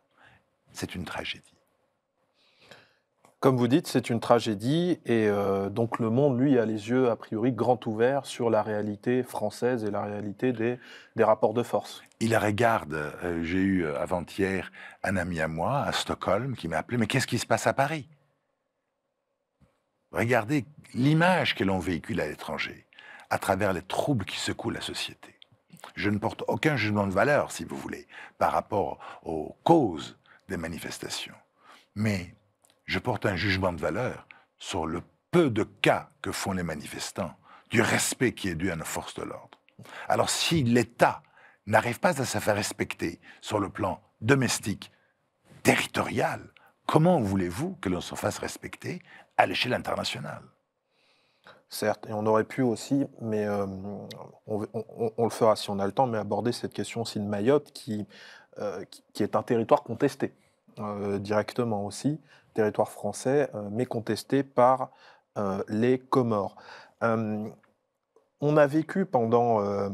C'est une tragédie. Comme vous dites, c'est une tragédie et euh, donc le monde, lui, a les yeux a priori grand ouverts sur la réalité française et la réalité des, rapports de force. Il regarde. Euh, j'ai eu euh, avant-hier un ami à moi à Stockholm qui m'a appelé, mais qu'est-ce qui se passe à Paris Regardez l'image que l'on véhicule à l'étranger à travers les troubles qui secouent la société. Je ne porte aucun jugement de valeur, si vous voulez, par rapport aux causes des manifestations. Mais je porte un jugement de valeur sur le peu de cas que font les manifestants, du respect qui est dû à nos forces de l'ordre. Alors si l'État n'arrive pas à se faire respecter sur le plan domestique, territorial, comment voulez-vous que l'on se fasse respecter à l'échelle internationale certes, et on aurait pu aussi, mais euh, on, le fera si on a le temps, mais aborder cette question aussi de Mayotte, qui, euh, est un territoire contesté euh, directement aussi, territoire français, mais contesté par les Comores. on a vécu pendant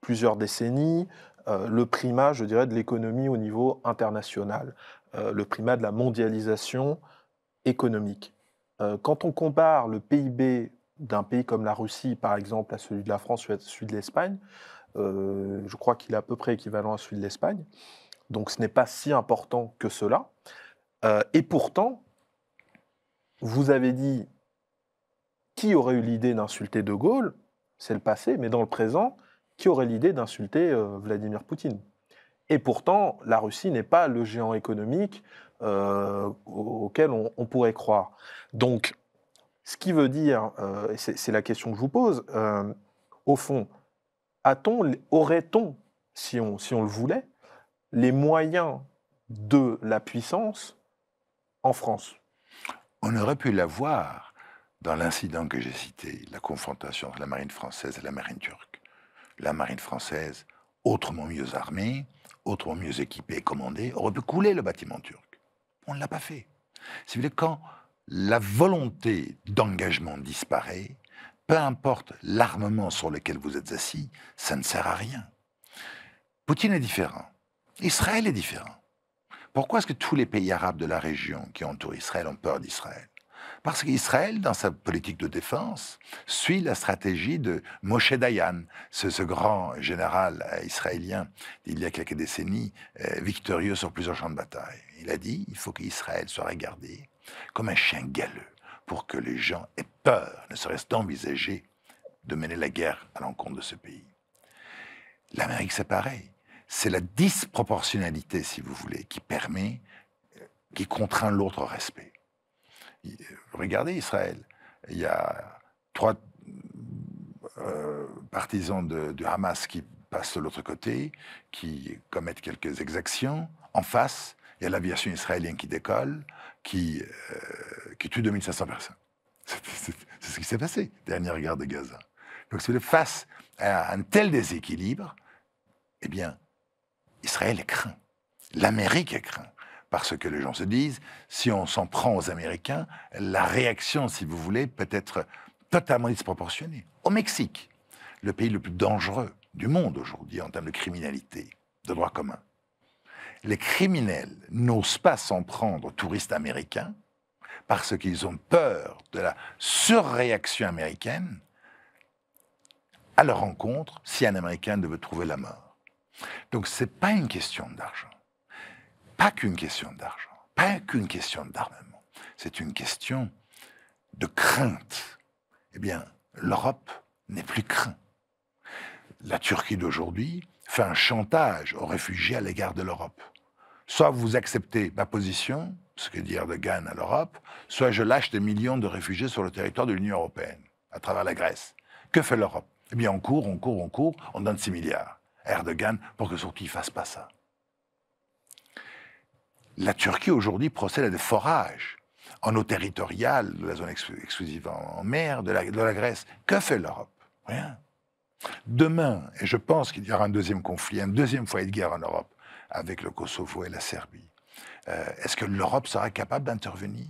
plusieurs décennies le primat, je dirais, de l'économie au niveau international, le primat de la mondialisation économique. Euh, quand on compare le PIB d'un pays comme la Russie, par exemple, à celui de la France ou à celui de l'Espagne, euh, je crois qu'il est à peu près équivalent à celui de l'Espagne. Donc ce n'est pas si important que cela. Euh, et pourtant, vous avez dit qui aurait eu l'idée d'insulter De Gaulle C'est le passé, mais dans le présent, qui aurait l'idée d'insulter Vladimir Poutine Et pourtant, la Russie n'est pas le géant économique, euh, auxquels on, pourrait croire. Donc, ce qui veut dire, euh, c'est la question que je vous pose, euh, au fond, a-t-on, aurait-on, si on, si on le voulait, les moyens de la puissance en France On aurait pu l'avoir dans l'incident que j'ai cité, la confrontation entre la marine française et la marine turque. La marine française, autrement mieux armée, autrement mieux équipée et commandée, aurait pu couler le bâtiment turc. On ne l'a pas fait. Si vous voulez, quand la volonté d'engagement disparaît, peu importe l'armement sur lequel vous êtes assis, ça ne sert à rien. Poutine est différent. Israël est différent. Pourquoi est-ce que tous les pays arabes de la région qui entourent Israël ont peur d'Israël Parce qu'Israël, dans sa politique de défense, suit la stratégie de Moshe Dayan, ce, grand général euh, israélien d'il y a quelques décennies, euh, victorieux sur plusieurs champs de bataille. Il a dit il faut qu'Israël soit regardé comme un chien galeux pour que les gens aient peur, ne serait-ce d'envisager de mener la guerre à l'encontre de ce pays. L'Amérique, c'est pareil. C'est la disproportionnalité, si vous voulez, qui permet, euh, qui contraint l'autre au respect. Euh, regardez Israël. Il y a trois euh, partisans de, Hamas qui passent de l'autre côté, qui commettent quelques exactions. En face, il y a l'aviation israélienne qui décolle, qui, euh, qui tue 2500 personnes. C'est ce qui s'est passé, dernière guerre de Gaza. Donc, si face à un tel déséquilibre, eh bien, Israël est craint. L'Amérique est craint. Parce que les gens se disent, si on s'en prend aux Américains, la réaction, si vous voulez, peut être totalement disproportionnée. Au Mexique, le pays le plus dangereux du monde aujourd'hui en termes de criminalité, de droit commun, les criminels n'osent pas s'en prendre aux touristes américains parce qu'ils ont peur de la surréaction américaine à leur rencontre si un Américain devait trouver la mort. Donc ce n'est pas une question d'argent. Pas qu'une question d'argent. Pas qu'une question d'armement. C'est une question de crainte. Eh bien, l'Europe n'est plus crainte. La Turquie d'aujourd'hui fait un chantage aux réfugiés à l'égard de l'Europe soit vous acceptez ma position, ce que dit Erdogan à l'Europe, soit je lâche des millions de réfugiés sur le territoire de l'Union européenne, à travers la Grèce. Que fait l'Europe Eh bien, on court, on court, on court, on donne 6 milliards Erdogan pour que surtout il ne fasse pas ça. La Turquie aujourd'hui procède à des forages en eau territoriale, de la zone exclusive en mer, de la, de la Grèce. Que fait l'Europe Rien. Demain, et je pense qu'il y aura un deuxième conflit, un deuxième foyer de guerre en Europe, avec le Kosovo et la Serbie. Euh, est-ce que l'Europe sera capable d'intervenir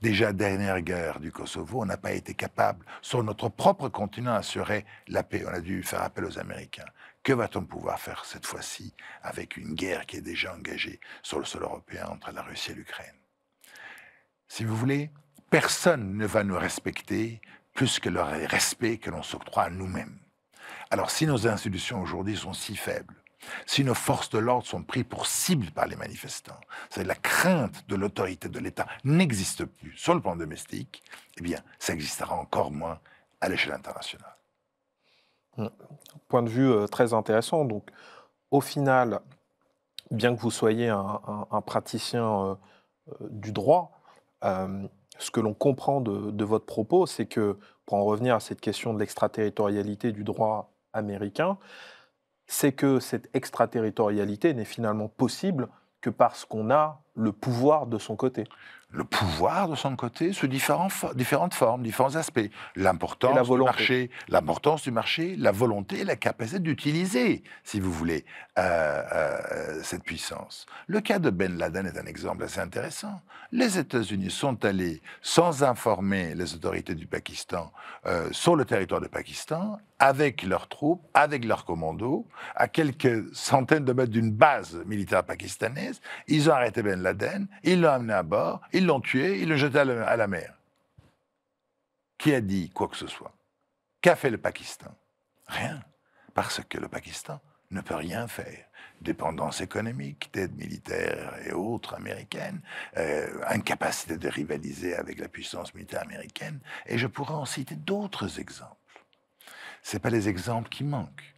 Déjà, dernière guerre du Kosovo, on n'a pas été capable, sur notre propre continent, assurer la paix. On a dû faire appel aux Américains. Que va-t-on pouvoir faire cette fois-ci avec une guerre qui est déjà engagée sur le sol européen entre la Russie et l'Ukraine Si vous voulez, personne ne va nous respecter plus que le respect que l'on s'octroie à nous-mêmes. Alors si nos institutions aujourd'hui sont si faibles, si nos forces de l'ordre sont prises pour cible par les manifestants, c'est la crainte de l'autorité de l'État n'existe plus sur le plan domestique, eh bien, ça existera encore moins à l'échelle internationale. Point de vue euh, très intéressant. Donc, au final, bien que vous soyez un, praticien euh, euh, du droit, ce que l'on comprend de, votre propos, c'est que, pour en revenir à cette question de l'extraterritorialité du droit américain, c'est que cette extraterritorialité n'est finalement possible que parce qu'on a le pouvoir de son côté. Le pouvoir de son côté sous différentes formes, différents aspects. L'importance du marché, l'importance du marché, la volonté, la capacité d'utiliser, si vous voulez, euh, euh, cette puissance. Le cas de Ben Laden est un exemple assez intéressant. Les États-Unis sont allés, sans informer les autorités du Pakistan, euh, sur le territoire du Pakistan avec leurs troupes, avec leurs commandos, à quelques centaines de mètres d'une base militaire pakistanaise. Ils ont arrêté Ben Laden, ils l'ont amené à bord, ils l'ont tué, ils l'ont jeté à la, mer. Qui a dit quoi que ce soit Qu'a fait le Pakistan Rien, parce que le Pakistan ne peut rien faire. Dépendance économique, d'aide militaire et autres américaines, euh, incapacité de rivaliser avec la puissance militaire américaine, et je pourrais en citer d'autres exemples ce n'est pas les exemples qui manquent.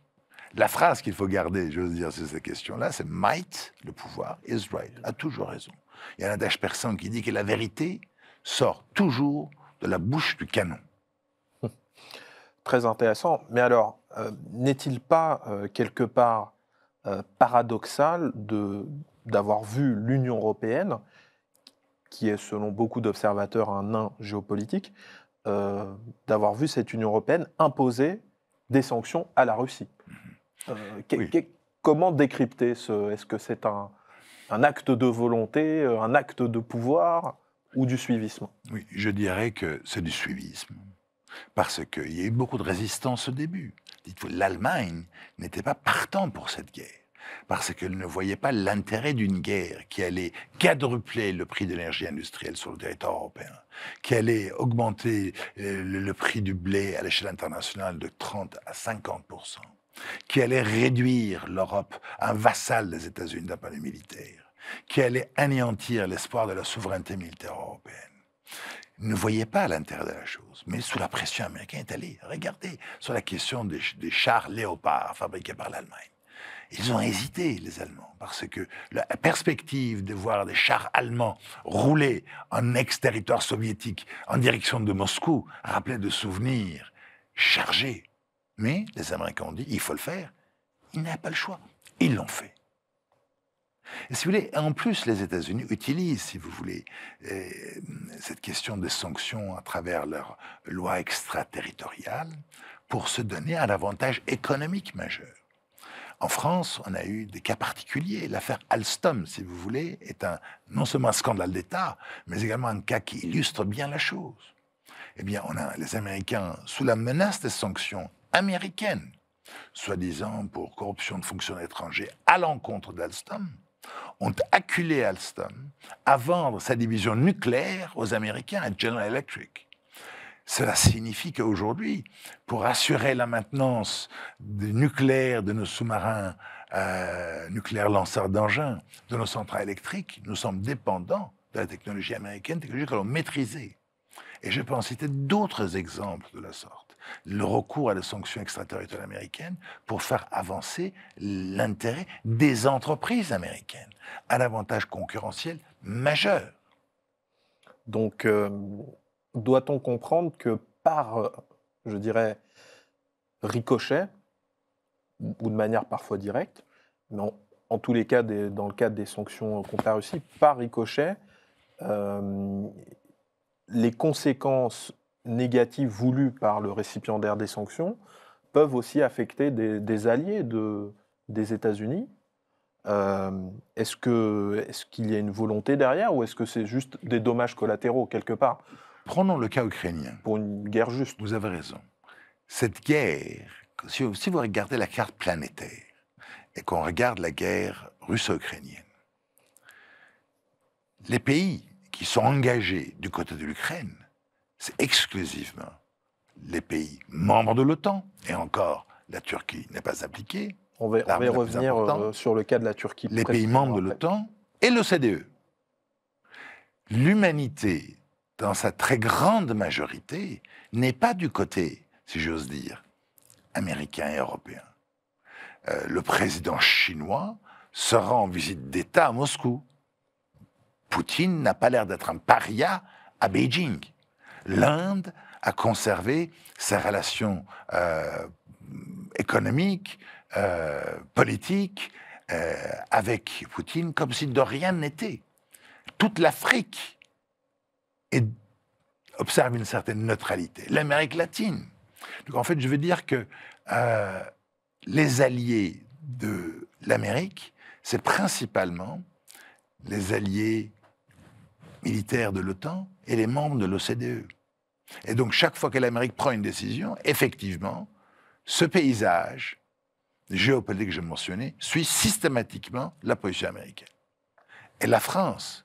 La phrase qu'il faut garder, je veux dire, sur cette question-là, c'est Might, le pouvoir, is right, a toujours raison. Il y a un adage persan qui dit que la vérité sort toujours de la bouche du canon. *laughs* Très intéressant. Mais alors, euh, n'est-il pas euh, quelque part euh, paradoxal paradoxal d'avoir vu l'Union européenne, qui est selon beaucoup d'observateurs un nain géopolitique, d'avoir vu cette Union européenne imposer des sanctions à la Russie. Euh, comment décrypter ce Est-ce que c'est un, un, acte de volonté, euh, un acte de pouvoir ou du suivisme Oui, je dirais que c'est du suivisme. Parce qu'il y a eu beaucoup de résistance au début. L'Allemagne n'était pas partant pour cette guerre parce qu'elle ne voyait pas l'intérêt d'une guerre qui allait quadrupler le prix de l'énergie industrielle sur le territoire européen, qui allait augmenter euh, le prix du blé à l'échelle internationale de 30 à 50 qui allait réduire l'Europe un vassal des États-Unis d'un point militaire, qui allait anéantir l'espoir de la souveraineté militaire européenne ne voyait pas l'intérêt de la chose, mais sous la pression américaine est allée. Regardez sur la question des, des chars léopards fabriqués par l'Allemagne. Ils ont hésité, les Allemands, parce que la perspective de voir des chars allemands rouler en ex-territoire soviétique en direction de Moscou rappelait de souvenirs chargés. Mais les Américains ont dit, il faut le faire. Ils n'avaient pas le choix. Ils l'ont fait. Et si vous voulez, en plus, les États-Unis utilisent, si vous voulez, euh, cette question des sanctions à travers leur loi extraterritoriale pour se donner un avantage économique majeur. En France, on a eu des cas particuliers. L'affaire Alstom, si vous voulez, est un, non seulement un scandale d'État, mais également un cas qui illustre bien la chose. Eh bien, on a les Américains sous la menace des sanctions américaines, soi-disant pour corruption de fonctionnaires étrangers à l'encontre d'Alstom, ont acculé Alstom à vendre sa division nucléaire aux Américains à General Electric. Cela signifie qu'aujourd'hui, pour assurer la maintenance nucléaire de nos sous-marins euh, nucléaires lanceurs d'engins, de nos centrales électriques, nous sommes dépendants de la technologie américaine, technologie que l'on maîtrisait. Et je peux en citer d'autres exemples de la sorte. Le recours à la sanctions extraterritoriales américaines pour faire avancer l'intérêt des entreprises américaines, à l'avantage concurrentiel majeur. Donc, euh, doit-on comprendre que par, euh, je dirais, ricochet, ou de manière parfois directe, mais en, tous les cas, dans le cadre des sanctions contre euh, la Russie, par ricochet, euh, les conséquences négatives voulues par le récipiendaire des sanctions peuvent aussi affecter des, alliés des États-Unis. est-ce qu'il y a une volonté derrière ou est-ce que c'est juste des dommages collatéraux quelque part Prenons le cas ukrainien. Pour une guerre juste. Vous avez raison. Cette guerre, si vous regardez la carte planétaire et qu'on regarde la guerre russo-ukrainienne, les pays qui sont engagés du côté de l'Ukraine, c'est exclusivement les pays membres de l'OTAN, et encore, la Turquie n'est pas impliquée. On va, revenir euh, sur le cas de la Turquie. Les pays membres de l'OTAN et l'OCDE. L'humanité dans sa très grande majorité, n'est pas du côté, si j'ose dire, américain et européen. Euh, le président chinois se rend en visite d'État à Moscou. Poutine n'a pas l'air d'être un paria à Beijing. L'Inde a conservé ses relations euh, économiques, euh, politiques avec Poutine comme si de rien n'était. Toute l'Afrique et observe une certaine neutralité. L'Amérique latine. Donc en fait, je veux dire que euh, les alliés de l'Amérique, c'est principalement les alliés militaires de l'OTAN et les membres de l'OCDE. Et donc chaque fois que l'Amérique prend une décision, effectivement, ce paysage géopolitique que j'ai mentionné suit systématiquement la position américaine. Et la France,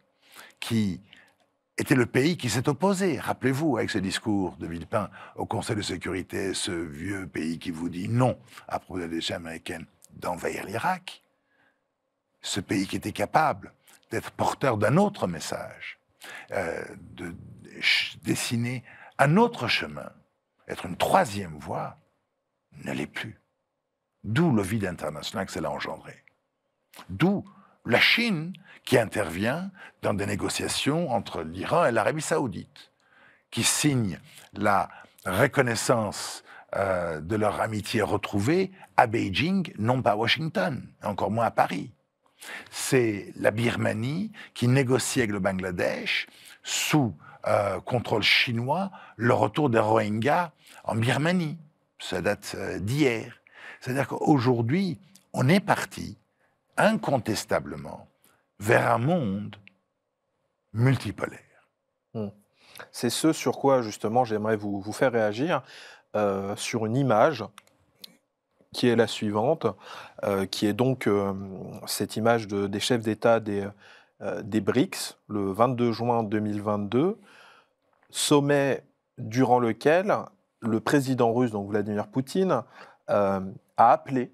qui était le pays qui s'est opposé, rappelez-vous, avec ce discours de Villepin au Conseil de sécurité, ce vieux pays qui vous dit non à propos de la décision américaine d'envahir l'Irak, ce pays qui était capable d'être porteur d'un autre message, euh, de dessiner un autre chemin, être une troisième voie, ne l'est plus. D'où le vide international que cela a engendré. D'où la Chine qui intervient dans des négociations entre l'Iran et l'Arabie saoudite, qui signe la reconnaissance euh, de leur amitié retrouvée à Beijing, non pas à Washington, encore moins à Paris. C'est la Birmanie qui négocie avec le Bangladesh sous euh, contrôle chinois le retour des Rohingyas en Birmanie. Ça date euh, d'hier. C'est-à-dire qu'aujourd'hui, on est parti incontestablement vers un monde multipolaire. Hmm. C'est ce sur quoi justement j'aimerais vous, faire réagir euh, sur une image qui est la suivante, euh, qui est donc euh, cette image des chefs d'État des, des BRICS le 22 juin 2022, sommet durant lequel le président russe, donc Vladimir Poutine, a appelé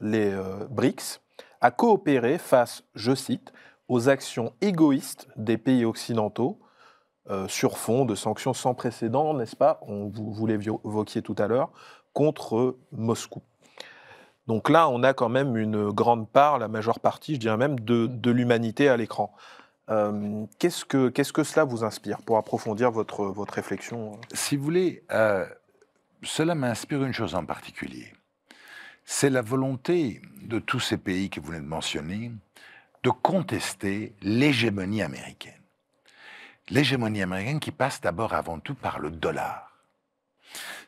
les BRICS à coopérer face, je cite, aux actions égoïstes des pays occidentaux euh, sur fond de sanctions sans précédent, n'est-ce pas On vous, vous l'évoquiez tout à l'heure, contre Moscou. Donc là, on a quand même une grande part, la majeure partie, je dirais même, de, l'humanité à l'écran. Euh, qu'est-ce que cela vous inspire pour approfondir votre, votre réflexion Si vous voulez, euh, cela m'inspire une chose en particulier c'est la volonté de tous ces pays que vous venez de mentionner de contester l'hégémonie américaine. L'hégémonie américaine qui passe d'abord avant tout par le dollar.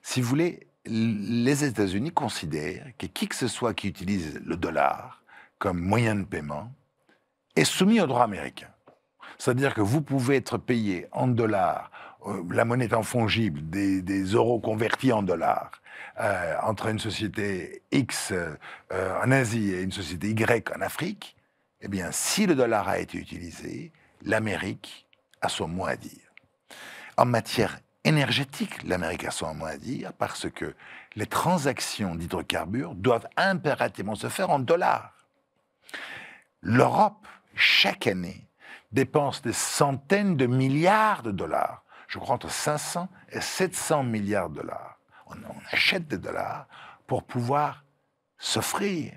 Si vous voulez, les États-Unis considèrent que qui que ce soit qui utilise le dollar comme moyen de paiement est soumis au droit américain. C'est-à-dire que vous pouvez être payé en dollars, euh, la monnaie est infongible, des euros convertis en dollars, euh, entre une société X euh, euh, en Asie et une société Y en Afrique, eh bien, si le dollar a été utilisé, l'Amérique a son mot à dire. En matière énergétique, l'Amérique a son mot à dire parce que les transactions d'hydrocarbures doivent impérativement se faire en dollars. L'Europe, chaque année, dépense des centaines de milliards de dollars, je crois entre 500 et 700 milliards de dollars on, achète des dollars pour pouvoir s'offrir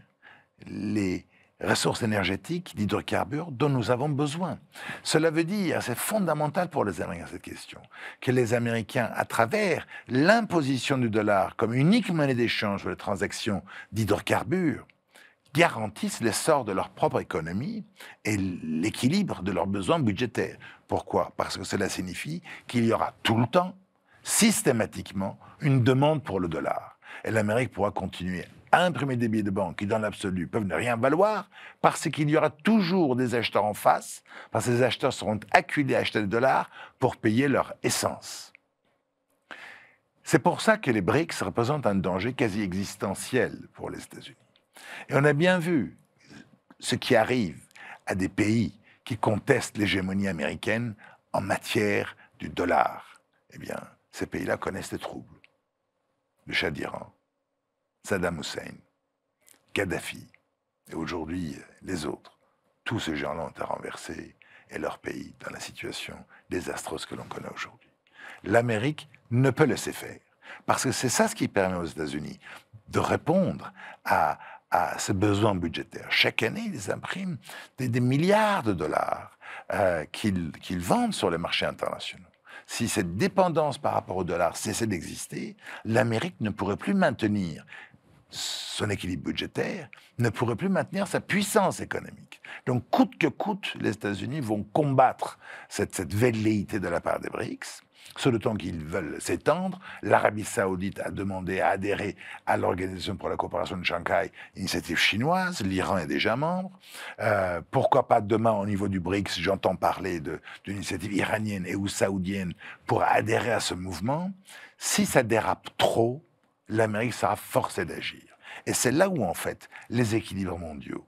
les ressources énergétiques d'hydrocarbures dont nous avons besoin. Cela veut dire, c'est fondamental pour les Américains cette question, que les Américains, à travers l'imposition du dollar comme unique monnaie d'échange sur les transactions d'hydrocarbures, garantissent l'essor de leur propre économie et l'équilibre de leurs besoins budgétaires. Pourquoi Parce que cela signifie qu'il y aura tout le temps systématiquement une demande pour le dollar. Et l'Amérique pourra continuer à imprimer des billets de banque qui, dans l'absolu, peuvent ne rien valoir, parce qu'il y aura toujours des acheteurs en face, parce que ces acheteurs seront acculés à acheter des dollars pour payer leur essence. C'est pour ça que les BRICS représentent un danger quasi existentiel pour les États-Unis. Et on a bien vu ce qui arrive à des pays qui contestent l'hégémonie américaine en matière du dollar. Eh bien, ces pays-là connaissent des troubles. Le chat d'Iran, Saddam Hussein, Kadhafi, et aujourd'hui les autres. Tous ces gens-là ont à renverser et leur pays dans la situation désastreuse que l'on connaît aujourd'hui. L'Amérique ne peut laisser faire, parce que c'est ça ce qui permet aux États-Unis de répondre à, à ces besoins budgétaires. Chaque année, ils impriment des, milliards de dollars euh, qu'ils vendent sur les marchés internationaux si cette dépendance par rapport au dollar cessait d'exister, l'Amérique ne pourrait plus maintenir son équilibre budgétaire, ne pourrait plus maintenir sa puissance économique. Donc, coûte que coûte, les États-Unis vont combattre cette, velléité de la part des BRICS sur le temps qu'ils veulent s'étendre. L'Arabie saoudite a demandé à adhérer à l'Organisation pour la coopération de Shanghai, initiative chinoise. L'Iran est déjà membre. Euh, pourquoi pas demain au niveau du BRICS, j'entends parler d'une initiative iranienne et ou saoudienne pour adhérer à ce mouvement. Si ça dérape trop, l'Amérique sera forcée d'agir. Et c'est là où, en fait, les équilibres mondiaux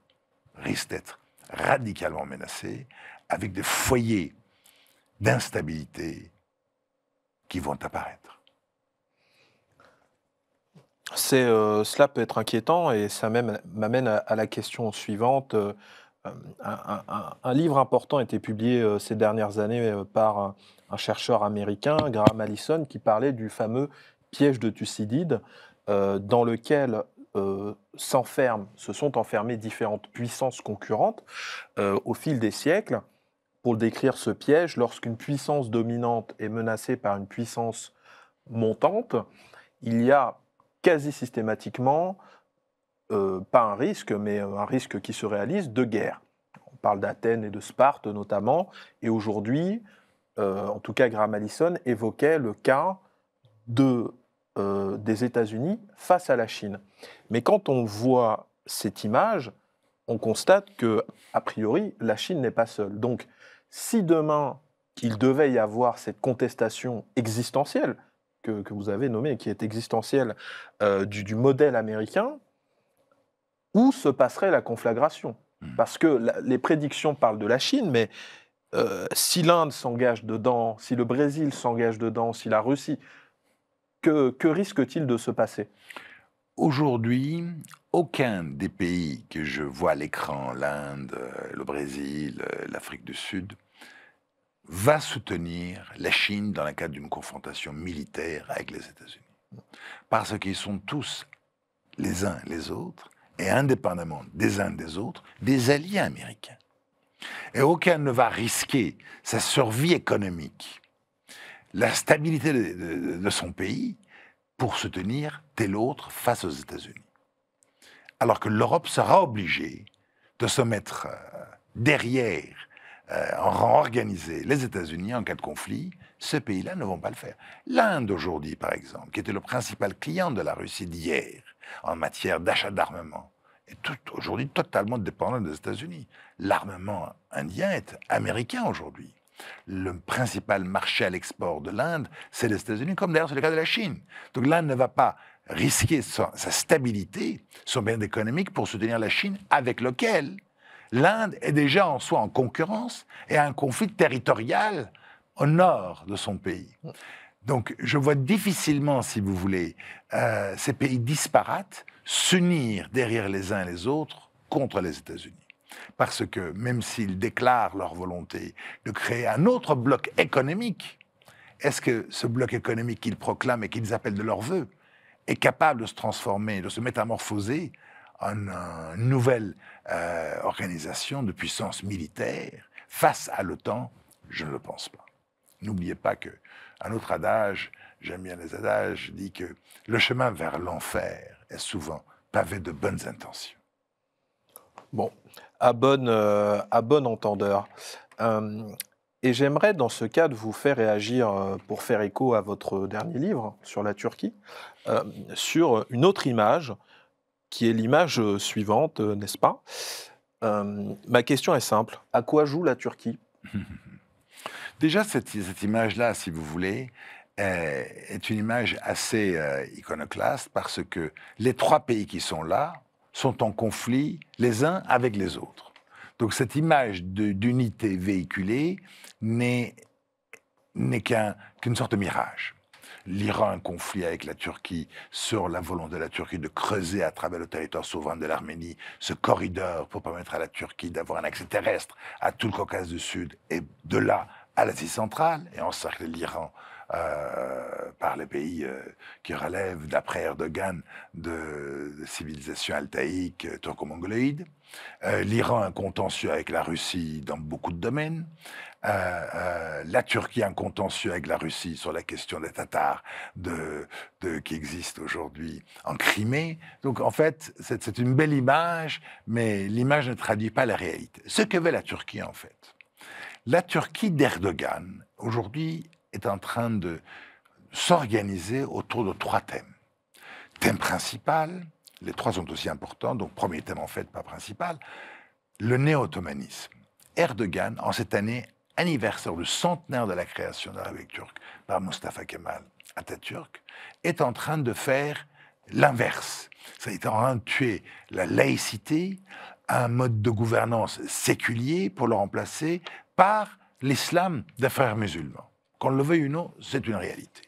risquent d'être radicalement menacés, avec des foyers d'instabilité, qui vont apparaître. Euh, cela peut être inquiétant et ça m'amène à, la question suivante. Euh, un, livre important a été publié euh, ces dernières années par un chercheur américain, Graham Allison, qui parlait du fameux piège de Thucydide, dans lequel se sont enfermées différentes puissances concurrentes au fil des siècles pour décrire ce piège, lorsqu'une puissance dominante est menacée par une puissance montante, il y a quasi systématiquement, euh, pas un risque, mais euh, un risque qui se réalise, de guerre. On parle d'Athènes et de Sparte notamment, et aujourd'hui, euh, en tout cas Graham Allison évoquait le cas des États-Unis face à la Chine. Mais quand on voit cette image, on constate que, a priori, la Chine n'est pas seule. Donc, si demain il devait y avoir cette contestation existentielle que, vous avez nommée, qui est existentielle euh, du, modèle américain, où se passerait la conflagration hmm. Parce que les prédictions parlent de la Chine, mais euh, si l'Inde s'engage dedans, si le Brésil s'engage dedans, si la Russie, que risque-t-il de se passer Aujourd'hui, aucun des pays que je vois à l'écran, l'Inde, le Brésil, l'Afrique du Sud, va soutenir la Chine dans le cadre d'une confrontation militaire avec les États-Unis. Parce qu'ils sont tous, les uns les autres, et indépendamment des uns des autres, des alliés américains. Et aucun ne va risquer sa survie économique, la stabilité de, son pays, pour se tenir tel autre face aux États-Unis. Alors que l'Europe sera obligée de se mettre euh, derrière, euh, en en organisé, les États-Unis en cas de conflit, ces pays-là ne vont pas le faire. L'Inde aujourd'hui, par exemple, qui était le principal client de la Russie d'hier en matière d'achat d'armement, est aujourd'hui totalement dépendant des États-Unis. L'armement indien est américain aujourd'hui le principal marché à l'export de l'Inde, c'est les États-Unis, comme d'ailleurs c'est le cas de la Chine. Donc l'Inde ne va pas risquer sa, stabilité, son bien économique pour soutenir la Chine avec lequel l'Inde est déjà en soi en concurrence et a un conflit territorial au nord de son pays. Donc je vois difficilement, si vous voulez, euh, ces pays disparates s'unir derrière les uns et les autres contre les États-Unis. Parce que même s'ils déclarent leur volonté de créer un autre bloc économique, est-ce que ce bloc économique qu'ils proclament et qu'ils appellent de leur vœu est capable de se transformer, de se métamorphoser en une nouvelle euh, organisation de puissance militaire face à l'OTAN Je ne le pense pas. N'oubliez pas que autre adage, j'aime bien les adages, dit que le chemin vers l'enfer est souvent pavé de bonnes intentions. Bon, à bon, euh, à entendeur. Euh, et j'aimerais dans ce cadre vous faire réagir, euh, pour faire écho à votre dernier livre sur la Turquie, sur une autre image qui est l'image suivante, n'est-ce pas Ma question est simple. À quoi joue la Turquie *laughs* Déjà, cette, cette image-là, si vous voulez, est une image assez iconoclaste parce que les trois pays qui sont là sont en conflit les uns avec les autres. Donc cette image d'unité véhiculée n'est qu'une sorte de mirage. L'Iran un conflit avec la Turquie sur la volonté de la Turquie de creuser à travers le territoire souverain de l'Arménie ce corridor pour permettre à la Turquie d'avoir un accès terrestre à tout le Caucase du Sud et de là à l'Asie centrale et encercler l'Iran euh, par les pays euh, qui relèvent, d'après Erdogan, de, civilisations civilisation altaïque euh, turco-mongoloïde. L'Iran un contentieux avec la Russie dans beaucoup de domaines. la Turquie un contentieux avec la Russie sur la question des Tatars de, qui existent aujourd'hui en Crimée. Donc en fait, c'est une belle image, mais l'image ne traduit pas la réalité. Ce que veut la Turquie en fait. La Turquie d'Erdogan, aujourd'hui, est en train de s'organiser autour de trois thèmes. Thème principal, les trois sont aussi importants, donc premier thème en fait, pas principal, le néo-ottomanisme. Erdogan, en cette année anniversaire, le centenaire de la création de la République turque par Mustafa Kemal Atatürk, est en train de faire l'inverse. Ça est en train de tuer la laïcité, un mode de gouvernance séculier pour le remplacer par l'islam d'affaires frères musulmans. Qu'on le veuille ou non, c'est une réalité.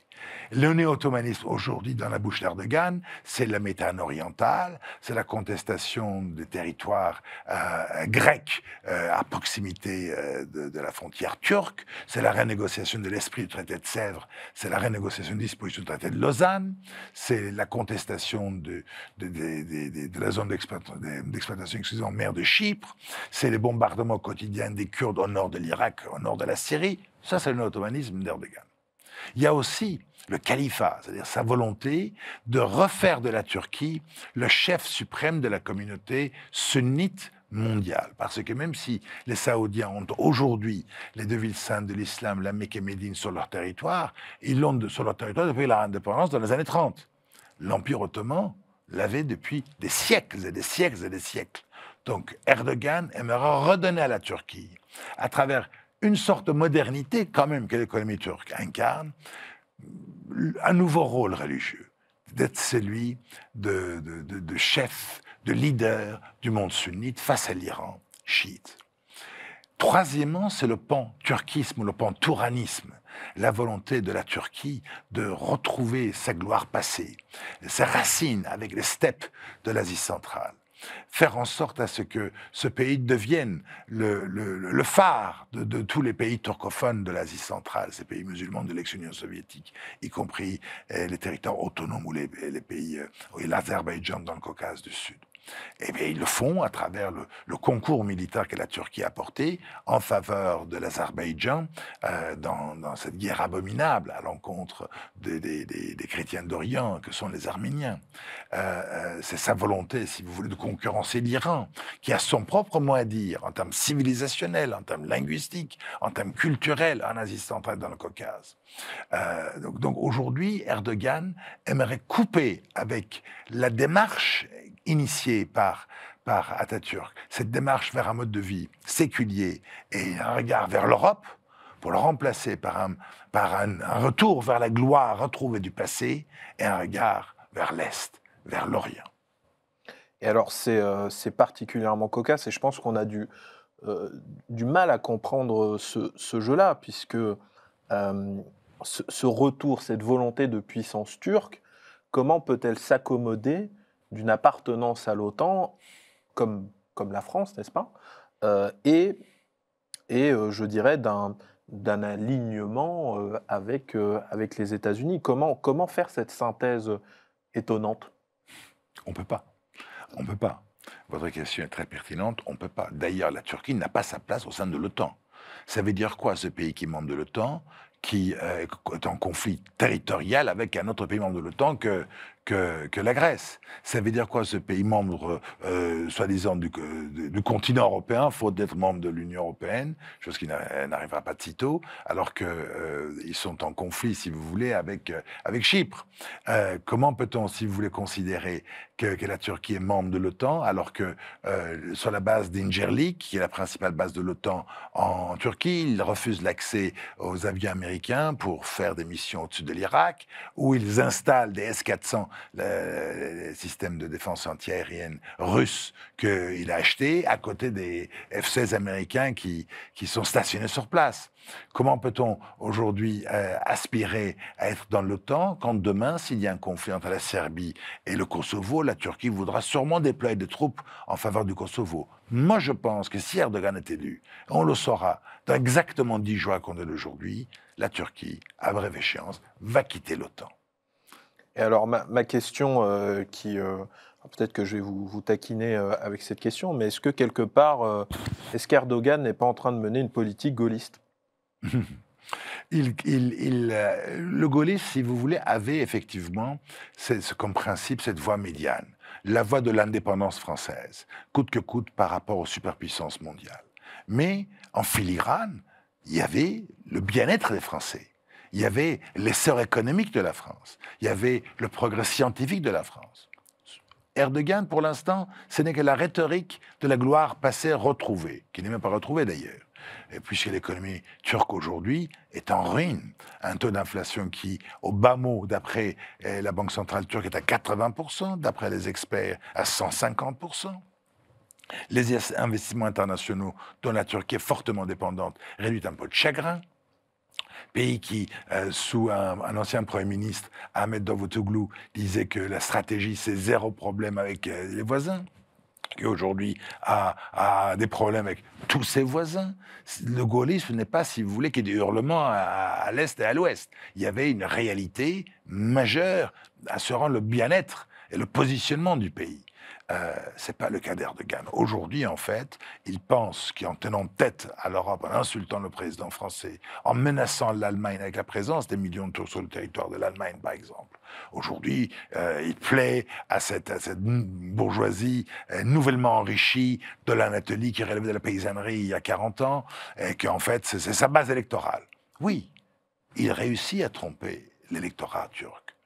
Le néo-ottomanisme aujourd'hui dans la bouche d'Erdogan, c'est la méthane orientale, c'est la contestation des territoires euh, grecs euh, à proximité euh, de, la frontière turque, c'est la renégociation de l'esprit du traité de Sèvres, c'est la renégociation des dispositions du traité de Lausanne, c'est la contestation de, la zone d'exploitation en mer de Chypre, c'est les bombardements quotidiens des Kurdes au nord de l'Irak, au nord de la Syrie. Ça, c'est le ottomanisme d'Erdogan. Il y a aussi le califat, c'est-à-dire sa volonté de refaire de la Turquie le chef suprême de la communauté sunnite mondiale. Parce que même si les Saoudiens ont aujourd'hui les deux villes saintes de l'islam, la Mecque et Médine, sur leur territoire, ils l'ont sur leur territoire depuis leur indépendance dans les années 30. L'Empire ottoman l'avait depuis des siècles et des siècles et des siècles. Donc Erdogan aimera redonner à la Turquie, à travers une sorte de modernité quand même que l'économie turque incarne, un nouveau rôle religieux, d'être celui de, chef, de leader du monde sunnite face à l'Iran chiite. Troisièmement, c'est le pan-turquisme, le pan-touranisme, la volonté de la Turquie de retrouver sa gloire passée, ses racines avec les steppes de l'Asie centrale faire en sorte à ce que ce pays devienne le, phare de, tous les pays turcophones de l'Asie centrale, ces pays musulmans de l'ex-Union soviétique, y compris eh, les territoires autonomes ou les, pays, euh, l'Azerbaïdjan dans le Caucase du Sud. Et eh bien, ils le font à travers le, concours militaire que la Turquie a porté en faveur de l'Azerbaïdjan euh, dans, cette guerre abominable à l'encontre des, chrétiens d'Orient que sont les Arméniens. Euh, euh, c'est sa volonté, si vous voulez, de concurrencer l'Iran, qui a son propre mot à dire en termes civilisationnels, en termes linguistiques, en termes culturels en Asie centrale dans le Caucase. donc, donc aujourd'hui, Erdogan aimerait couper avec la démarche initiée par, par Atatürk, cette démarche vers un mode de vie séculier et un regard vers l'Europe, pour le remplacer par, un, par un, retour vers la gloire retrouvée du passé et un regard vers l'Est, vers l'Orient. Et alors c'est euh, particulièrement cocasse et je pense qu'on a du, euh, du mal à comprendre ce, jeu-là, puisque euh, ce, ce, retour, cette volonté de puissance turque, comment peut-elle s'accommoder d'une appartenance à l'OTAN, comme, comme la France, n'est-ce pas euh, Et, et euh, je dirais d'un alignement euh, avec, avec les États-Unis. Comment, comment faire cette synthèse étonnante On ne peut pas. On peut pas. Votre question est très pertinente. On ne peut pas. D'ailleurs, la Turquie n'a pas sa place au sein de l'OTAN. Ça veut dire quoi, ce pays qui est membre de l'OTAN, qui est en conflit territorial avec un autre pays membre de l'OTAN que que, la Grèce. Ça veut dire quoi ce pays membre, euh, soi-disant, euh, du, continent européen, faute d'être membre de l'Union européenne, chose qui n'arrivera pas de sitôt, alors qu'ils euh, sont en conflit, si vous voulez, avec, avec Chypre. comment peut-on, si vous voulez, considérer que, la Turquie est membre de l'OTAN, alors que sur la base d'Ingerlik, qui est la principale base de l'OTAN en, en, Turquie, ils refusent l'accès aux avions américains pour faire des missions au-dessus de l'Irak, où ils installent des S-400 le, système de défense antiaérienne russe qu'il a acheté à côté des F-16 américains qui, qui sont stationnés sur place. Comment peut-on aujourd'hui euh, aspirer à être dans l'OTAN quand demain, s'il y a un conflit entre la Serbie et le Kosovo, la Turquie voudra sûrement déployer des troupes en faveur du Kosovo Moi, je pense que si Erdogan est élu, on le saura dans exactement dix jours qu'on est aujourd'hui, la Turquie, à brève échéance, va quitter l'OTAN. Et alors, ma, question euh, qui. Euh, ah, peut-être que je vais vous, taquiner euh, avec cette question, mais est-ce que quelque part, est-ce qu'Erdogan n'est pas en train de mener une politique gaulliste *laughs* Il, le gaullisme, si vous voulez, avait effectivement comme principe cette voie médiane, la voie de l'indépendance française, coûte que coûte par rapport aux superpuissances mondiales. Mais en filigrane, il y avait le bien-être des Français il y avait l'essor économique de la France, il y avait le progrès scientifique de la France. Erdogan, pour l'instant, ce n'est que la rhétorique de la gloire passée retrouvée, qui n'est même pas retrouvée d'ailleurs. Et puisque l'économie turque aujourd'hui est en ruine, un taux d'inflation qui, au bas mot, d'après euh, la Banque centrale turque, est à 80%, d'après les experts, à 150%. Les investissements internationaux dont la Turquie est fortement dépendante réduit un peu de chagrin. Pays qui, euh, sous un, ancien Premier ministre, Ahmed Davutoglu, disait que la stratégie, c'est zéro problème avec euh, les voisins qui aujourd'hui a, a, des problèmes avec tous ses voisins. Le gaullisme n'est pas, si vous voulez, qu'il y ait des hurlements à, l'est et à l'ouest. Il y avait une réalité majeure assurant le bien-être et le positionnement du pays. Euh, c'est pas le cas d'Erdogan. Aujourd'hui, en fait, il pense qu'en tenant tête à l'Europe, en insultant le président français, en menaçant l'Allemagne avec la présence des millions de Turcs sur le territoire de l'Allemagne, par exemple, aujourd'hui, euh, il plaît à cette, bourgeoisie euh, nouvellement enrichie de l'Anatolie qui relève de la paysannerie il y a 40 ans, et qu'en fait, c'est sa base électorale. Oui, il réussit à tromper l'électorat turc.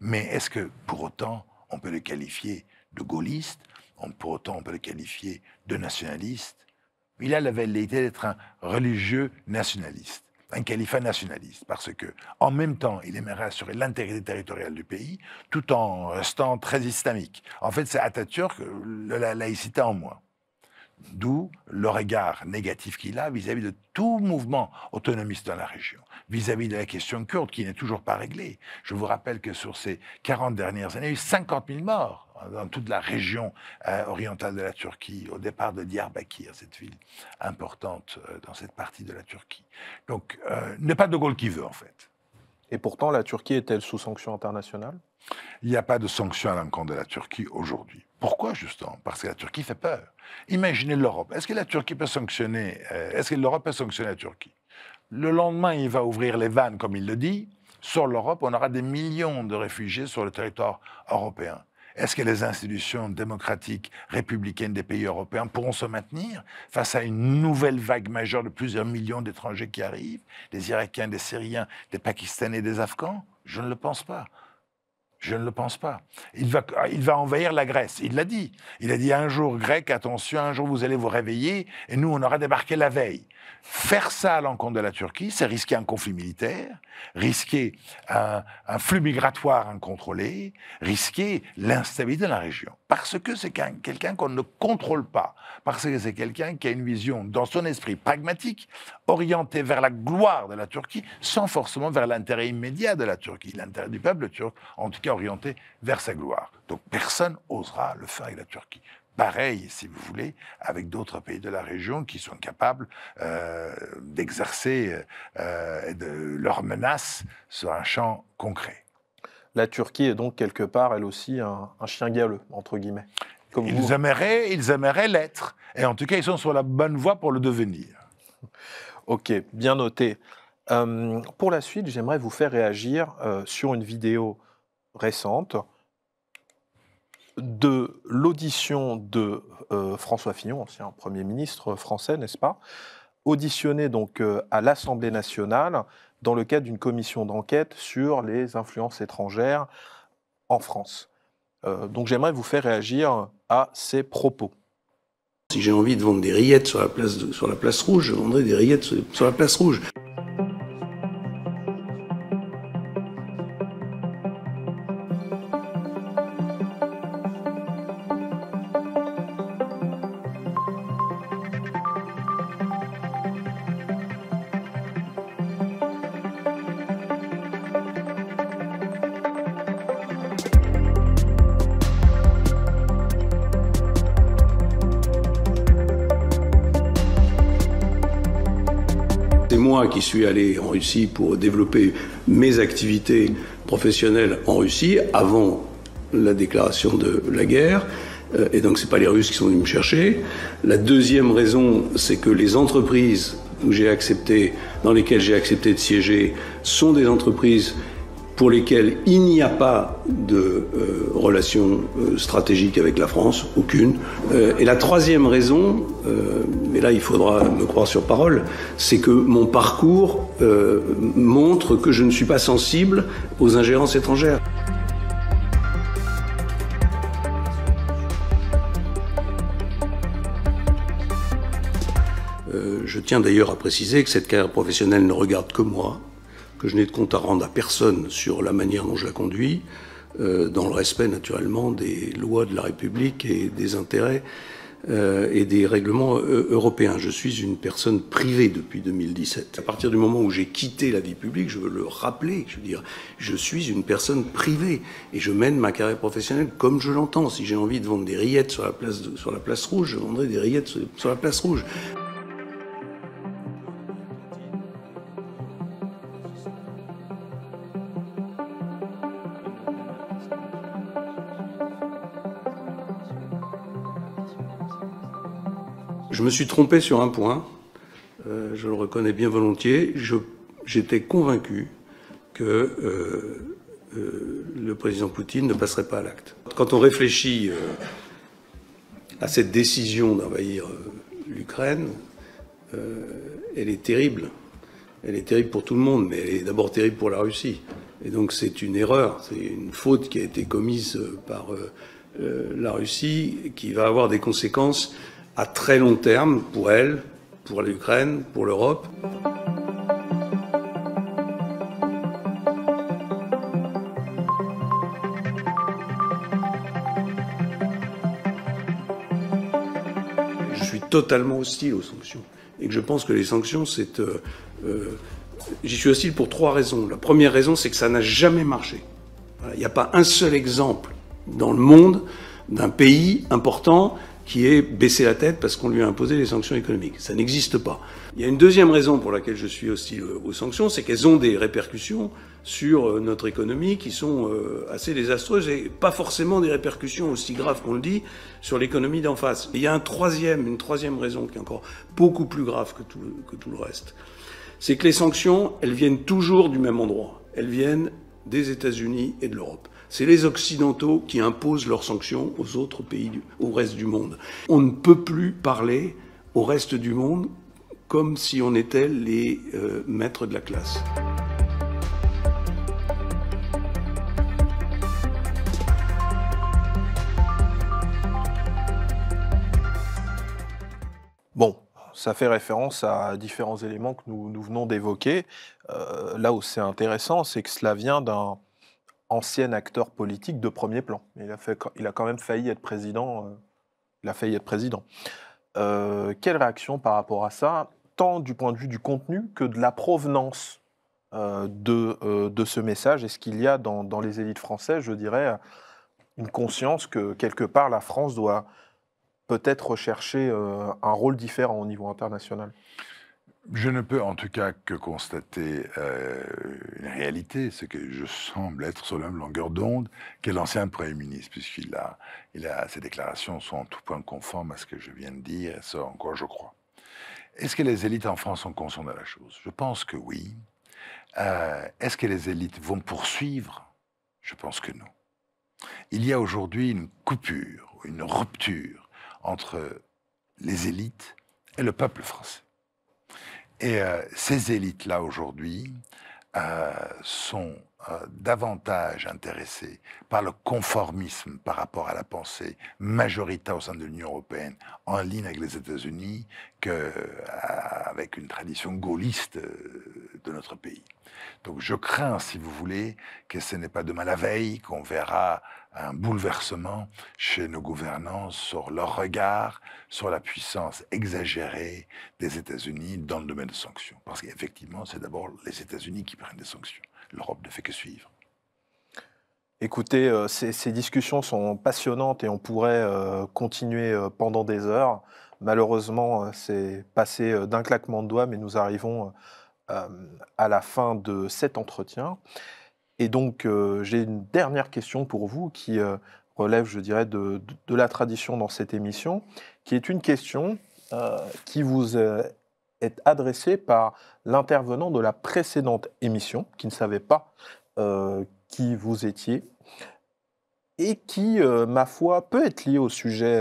Mais est-ce que, pour autant, on peut le qualifier le gaulliste, on, pour autant on peut le qualifier de nationaliste. Il a la velléité d'être un religieux nationaliste, un califat nationaliste, parce que en même temps, il aimerait assurer l'intégrité territoriale du pays, tout en restant très islamique. En fait, c'est Atatürk, la laïcité en moi. D'où le regard négatif qu'il a vis-à-vis de tout mouvement autonomiste dans la région, vis-à-vis de la question kurde qui n'est toujours pas réglée. Je vous rappelle que sur ces 40 dernières années, il y a eu 50 000 morts dans toute la région euh, orientale de la Turquie, au départ de Diyarbakir, cette ville importante euh, dans cette partie de la Turquie. Donc, euh, n'est pas De Gaulle qui veut, en fait. Et pourtant, la Turquie est-elle sous sanction internationale il n'y a pas de sanctions à l'encontre de la Turquie aujourd'hui. Pourquoi justement Parce que la Turquie fait peur. Imaginez l'Europe. Est-ce que la Turquie peut sanctionner euh, Est-ce que l'Europe peut sanctionner la Turquie Le lendemain, il va ouvrir les vannes, comme il le dit. Sur l'Europe, on aura des millions de réfugiés sur le territoire européen. Est-ce que les institutions démocratiques républicaines des pays européens pourront se maintenir face à une nouvelle vague majeure de plusieurs millions d'étrangers qui arrivent Des Irakiens, des Syriens, des Pakistanais, des Afghans Je ne le pense pas. Je ne le pense pas. Ah, il va, envahir la Grèce. Il l'a dit. Il a dit un jour grec, attention, un jour vous allez vous réveiller et nous on aura débarqué la veille. Faire ça à l'encontre de la Turquie, c'est risquer un conflit militaire, risquer un, flux migratoire incontrôlé, risquer l'instabilité de la région. Parce que c'est quelqu'un qu'on ne contrôle pas, parce que c'est quelqu'un qui a une vision dans son esprit pragmatique, orientée vers la gloire de la Turquie, sans forcément vers l'intérêt immédiat de la Turquie, l'intérêt du peuple turc, en tout cas orienté vers sa gloire. Donc personne osera le faire avec la Turquie pareil, si vous voulez, avec d'autres pays de la région qui sont capables euh, d'exercer euh, de leurs menaces sur un champ concret. La Turquie est donc quelque part, elle aussi, un, chien galeux, entre guillemets. ils, aimeraient, ils aimeraient l'être. Et en tout cas, ils sont sur la bonne voie pour le devenir. Ok, bien noté. Euh, pour la suite, j'aimerais vous faire réagir euh, sur une vidéo récente de l'audition de euh, François Fillon, ancien Premier ministre français, n'est-ce pas Auditionné donc euh, à l'Assemblée nationale dans le cadre d'une commission d'enquête sur les influences étrangères en France. Euh, donc j'aimerais vous faire réagir à ces propos. Si j'ai envie de vendre des rillettes sur la place, sur la place rouge, je vendrai des rillettes sur la place rouge. qui suis allé en Russie pour développer mes activités professionnelles en Russie avant la déclaration de la guerre. Euh, et donc, ce n'est pas les Russes qui sont venus me chercher. La deuxième raison, c'est que les entreprises où accepté, dans lesquelles j'ai accepté de siéger, sont des entreprises pour lesquels il n'y a pas de euh, relation euh, stratégique avec la France, aucune. Euh, et la troisième raison, mais là il faudra me croire sur parole, c'est que mon parcours montre que je ne suis pas sensible aux ingérences étrangères. je tiens d'ailleurs à préciser que cette carrière professionnelle ne regarde que moi, que je n'ai de compte à rendre à personne sur la manière dont je la conduis, euh, dans le respect naturellement des lois de la République et des intérêts euh, et des règlements euh, européens. Je suis une personne privée depuis 2017. À partir du moment où j'ai quitté la vie publique, je veux le rappeler, je veux dire, je suis une personne privée et je mène ma carrière professionnelle comme je l'entends. Si j'ai envie de vendre des rillettes sur la place, sur la place rouge, je vendrai des rillettes sur la place rouge. Je me suis trompé sur un point, euh, je le reconnais bien volontiers. J'étais convaincu que euh, euh, le président Poutine ne passerait pas à l'acte. Quand on réfléchit à cette décision d'envahir l'Ukraine, elle est terrible. Elle est terrible pour tout le monde, mais elle est d'abord terrible pour la Russie. Et donc c'est une erreur, c'est une faute qui a été commise par la Russie, qui va avoir des conséquences à très long terme pour elle, pour l'Ukraine, pour l'Europe. Je suis totalement hostile aux sanctions et que je pense que les sanctions, c'est... Euh, euh, j'y suis hostile pour trois raisons. La première raison, c'est que ça n'a jamais marché. Il n'y a pas un seul exemple dans le monde d'un pays important qui est baisser la tête parce qu'on lui a imposé des sanctions économiques. Ça n'existe pas. Il y a une deuxième raison pour laquelle je suis hostile euh, aux sanctions, c'est qu'elles ont des répercussions sur euh, notre économie qui sont euh, assez désastreuses et pas forcément des répercussions aussi graves qu'on le dit sur l'économie d'en face. Et il y a troisième, une troisième raison qui est encore beaucoup plus grave que tout, que tout le reste. C'est que les sanctions, elles viennent toujours du même endroit. Elles viennent des États-Unis et de l'Europe. C'est les Occidentaux qui imposent leurs sanctions aux autres pays, au reste du monde. On ne peut plus parler au reste du monde comme si on était les euh, maîtres de la classe. Bon, ça fait référence à différents éléments que nous, nous venons d'évoquer. Euh, là où c'est intéressant, c'est que cela vient d'un ancien acteur politique de premier plan. Il a, fait, il a quand même failli être président. Euh, il a failli être président. Euh, quelle réaction par rapport à ça, tant du point de vue du contenu que de la provenance euh, de, de ce message Est-ce qu'il y a dans, dans, les élites françaises, je dirais, une conscience que quelque part la France doit peut-être rechercher un rôle différent au niveau international je ne peux en tout cas que constater euh, une réalité, c'est que je semble être sur la même longueur d'onde que l'ancien Premier ministre, puisqu'il a, ses déclarations sont en tout point conformes à ce que je viens de dire, et ça quoi je crois. Est-ce que les élites en France sont conscientes de la chose Je pense que oui. Euh, est-ce que les élites vont poursuivre Je pense que non. Il y a aujourd'hui une coupure, une rupture entre les élites et le peuple français. Et euh, ces élites-là aujourd'hui euh, sont euh, davantage intéressées par le conformisme par rapport à la pensée majoritaire au sein de l'Union européenne, en ligne avec les États-Unis, qu'avec une tradition gaulliste de notre pays. Donc je crains, si vous voulez, que ce n'est pas demain la veille qu'on verra un bouleversement chez nos gouvernants sur leur regard sur la puissance exagérée des États-Unis dans le domaine des sanctions. Parce qu'effectivement, c'est d'abord les États-Unis qui prennent des sanctions. L'Europe ne fait que suivre. Écoutez, euh, ces, discussions sont passionnantes et on pourrait euh, continuer euh, pendant des heures. Malheureusement, c'est passé d'un claquement de doigts, mais nous arrivons à la fin de cet entretien. Et donc, euh, j'ai une dernière question pour vous qui euh, relève, je dirais, de, la tradition dans cette émission, qui est une question euh, qui vous est adressée par l'intervenant de la précédente émission, qui ne savait pas qui vous étiez, et qui, ma foi, peut être liée au sujet,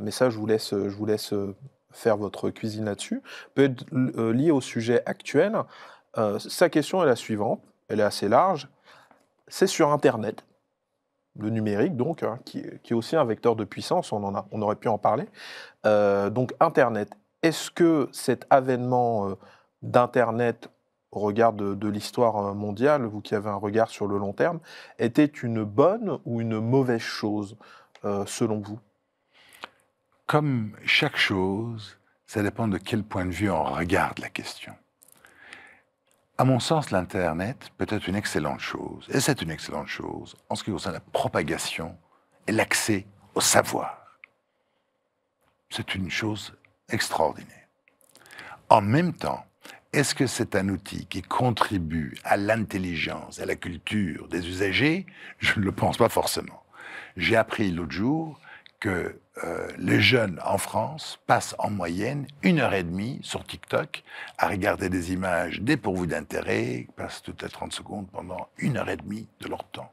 mais ça, vous laisse, je vous laisse faire votre cuisine là-dessus, peut être liée au sujet actuel. sa question est la suivante elle est assez large, c'est sur Internet. Le numérique, donc, hein, qui, est aussi un vecteur de puissance, on, on aurait pu en parler. Euh, donc, Internet. Est-ce que cet avènement euh, d'Internet au regard de, l'histoire euh, mondiale, vous qui avez un regard sur le long terme, était une bonne ou une mauvaise chose, selon vous Comme chaque chose, ça dépend de quel point de vue on regarde la question. À mon sens, l'Internet peut être une excellente chose, et c'est une excellente chose en ce qui concerne la propagation et l'accès au savoir. C'est une chose extraordinaire. En même temps, est-ce que c'est un outil qui contribue à l'intelligence, à la culture des usagers Je ne le pense pas forcément. J'ai appris l'autre jour que euh, les jeunes en France passent en moyenne une heure et demie sur TikTok à regarder des images dépourvues d'intérêt, passent toutes les 30 secondes pendant une heure et demie de leur temps.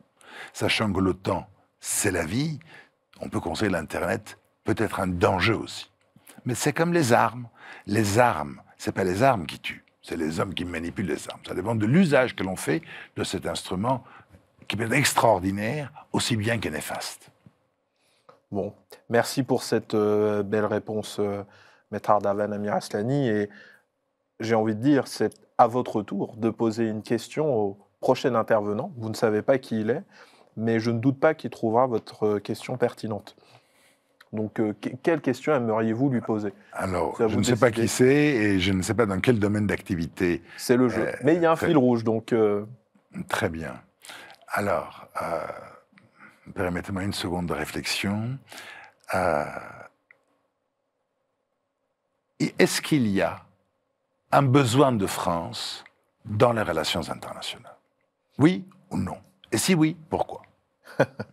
Sachant que le temps, c'est la vie, on peut considérer l'Internet peut-être un danger aussi. Mais c'est comme les armes. Les armes, ce n'est pas les armes qui tuent, c'est les hommes qui manipulent les armes. Ça dépend de l'usage que l'on fait de cet instrument qui peut être extraordinaire aussi bien que néfaste. Bon, merci pour cette euh, belle réponse, euh, Maître Ardavan Amir Aslani. Et j'ai envie de dire, c'est à votre tour de poser une question au prochain intervenant. Vous ne savez pas qui il est, mais je ne doute pas qu'il trouvera votre euh, question pertinente. Donc, quelle question aimeriez-vous lui poser Alors, je ne sais pas qui c'est et je ne sais pas dans quel domaine d'activité. C'est le jeu. mais il y a un fil rouge, donc. Très bien. Alors, permettez-moi une seconde de réflexion. Euh, est-ce qu'il y a un besoin de France dans les relations internationales Oui ou non Et si oui, pourquoi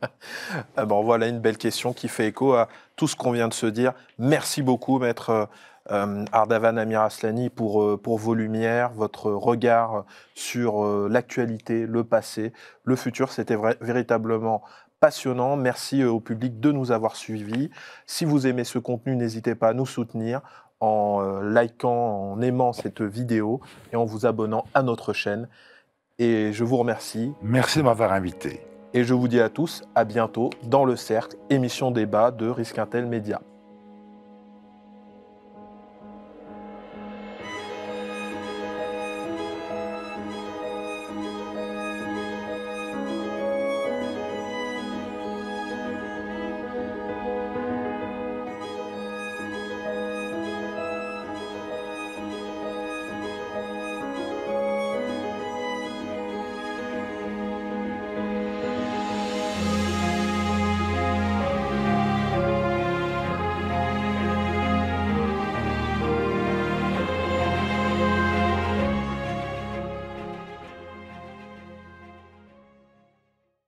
*laughs* ah ben, voilà une belle question qui fait écho à tout ce qu'on vient de se dire. Merci beaucoup, maître euh, Ardavan Amiraslani, pour, euh, pour vos lumières, votre regard sur l'actualité, le passé, le futur. C'était véritablement passionnant. Merci euh, au public de nous avoir suivis. Si vous aimez ce contenu, n'hésitez pas à nous soutenir en euh, likant, en aimant cette vidéo et en vous abonnant à notre chaîne. Et je vous remercie. Merci de m'avoir invité. Et je vous dis à tous à bientôt dans le cercle, émission débat de Risque Intel Média.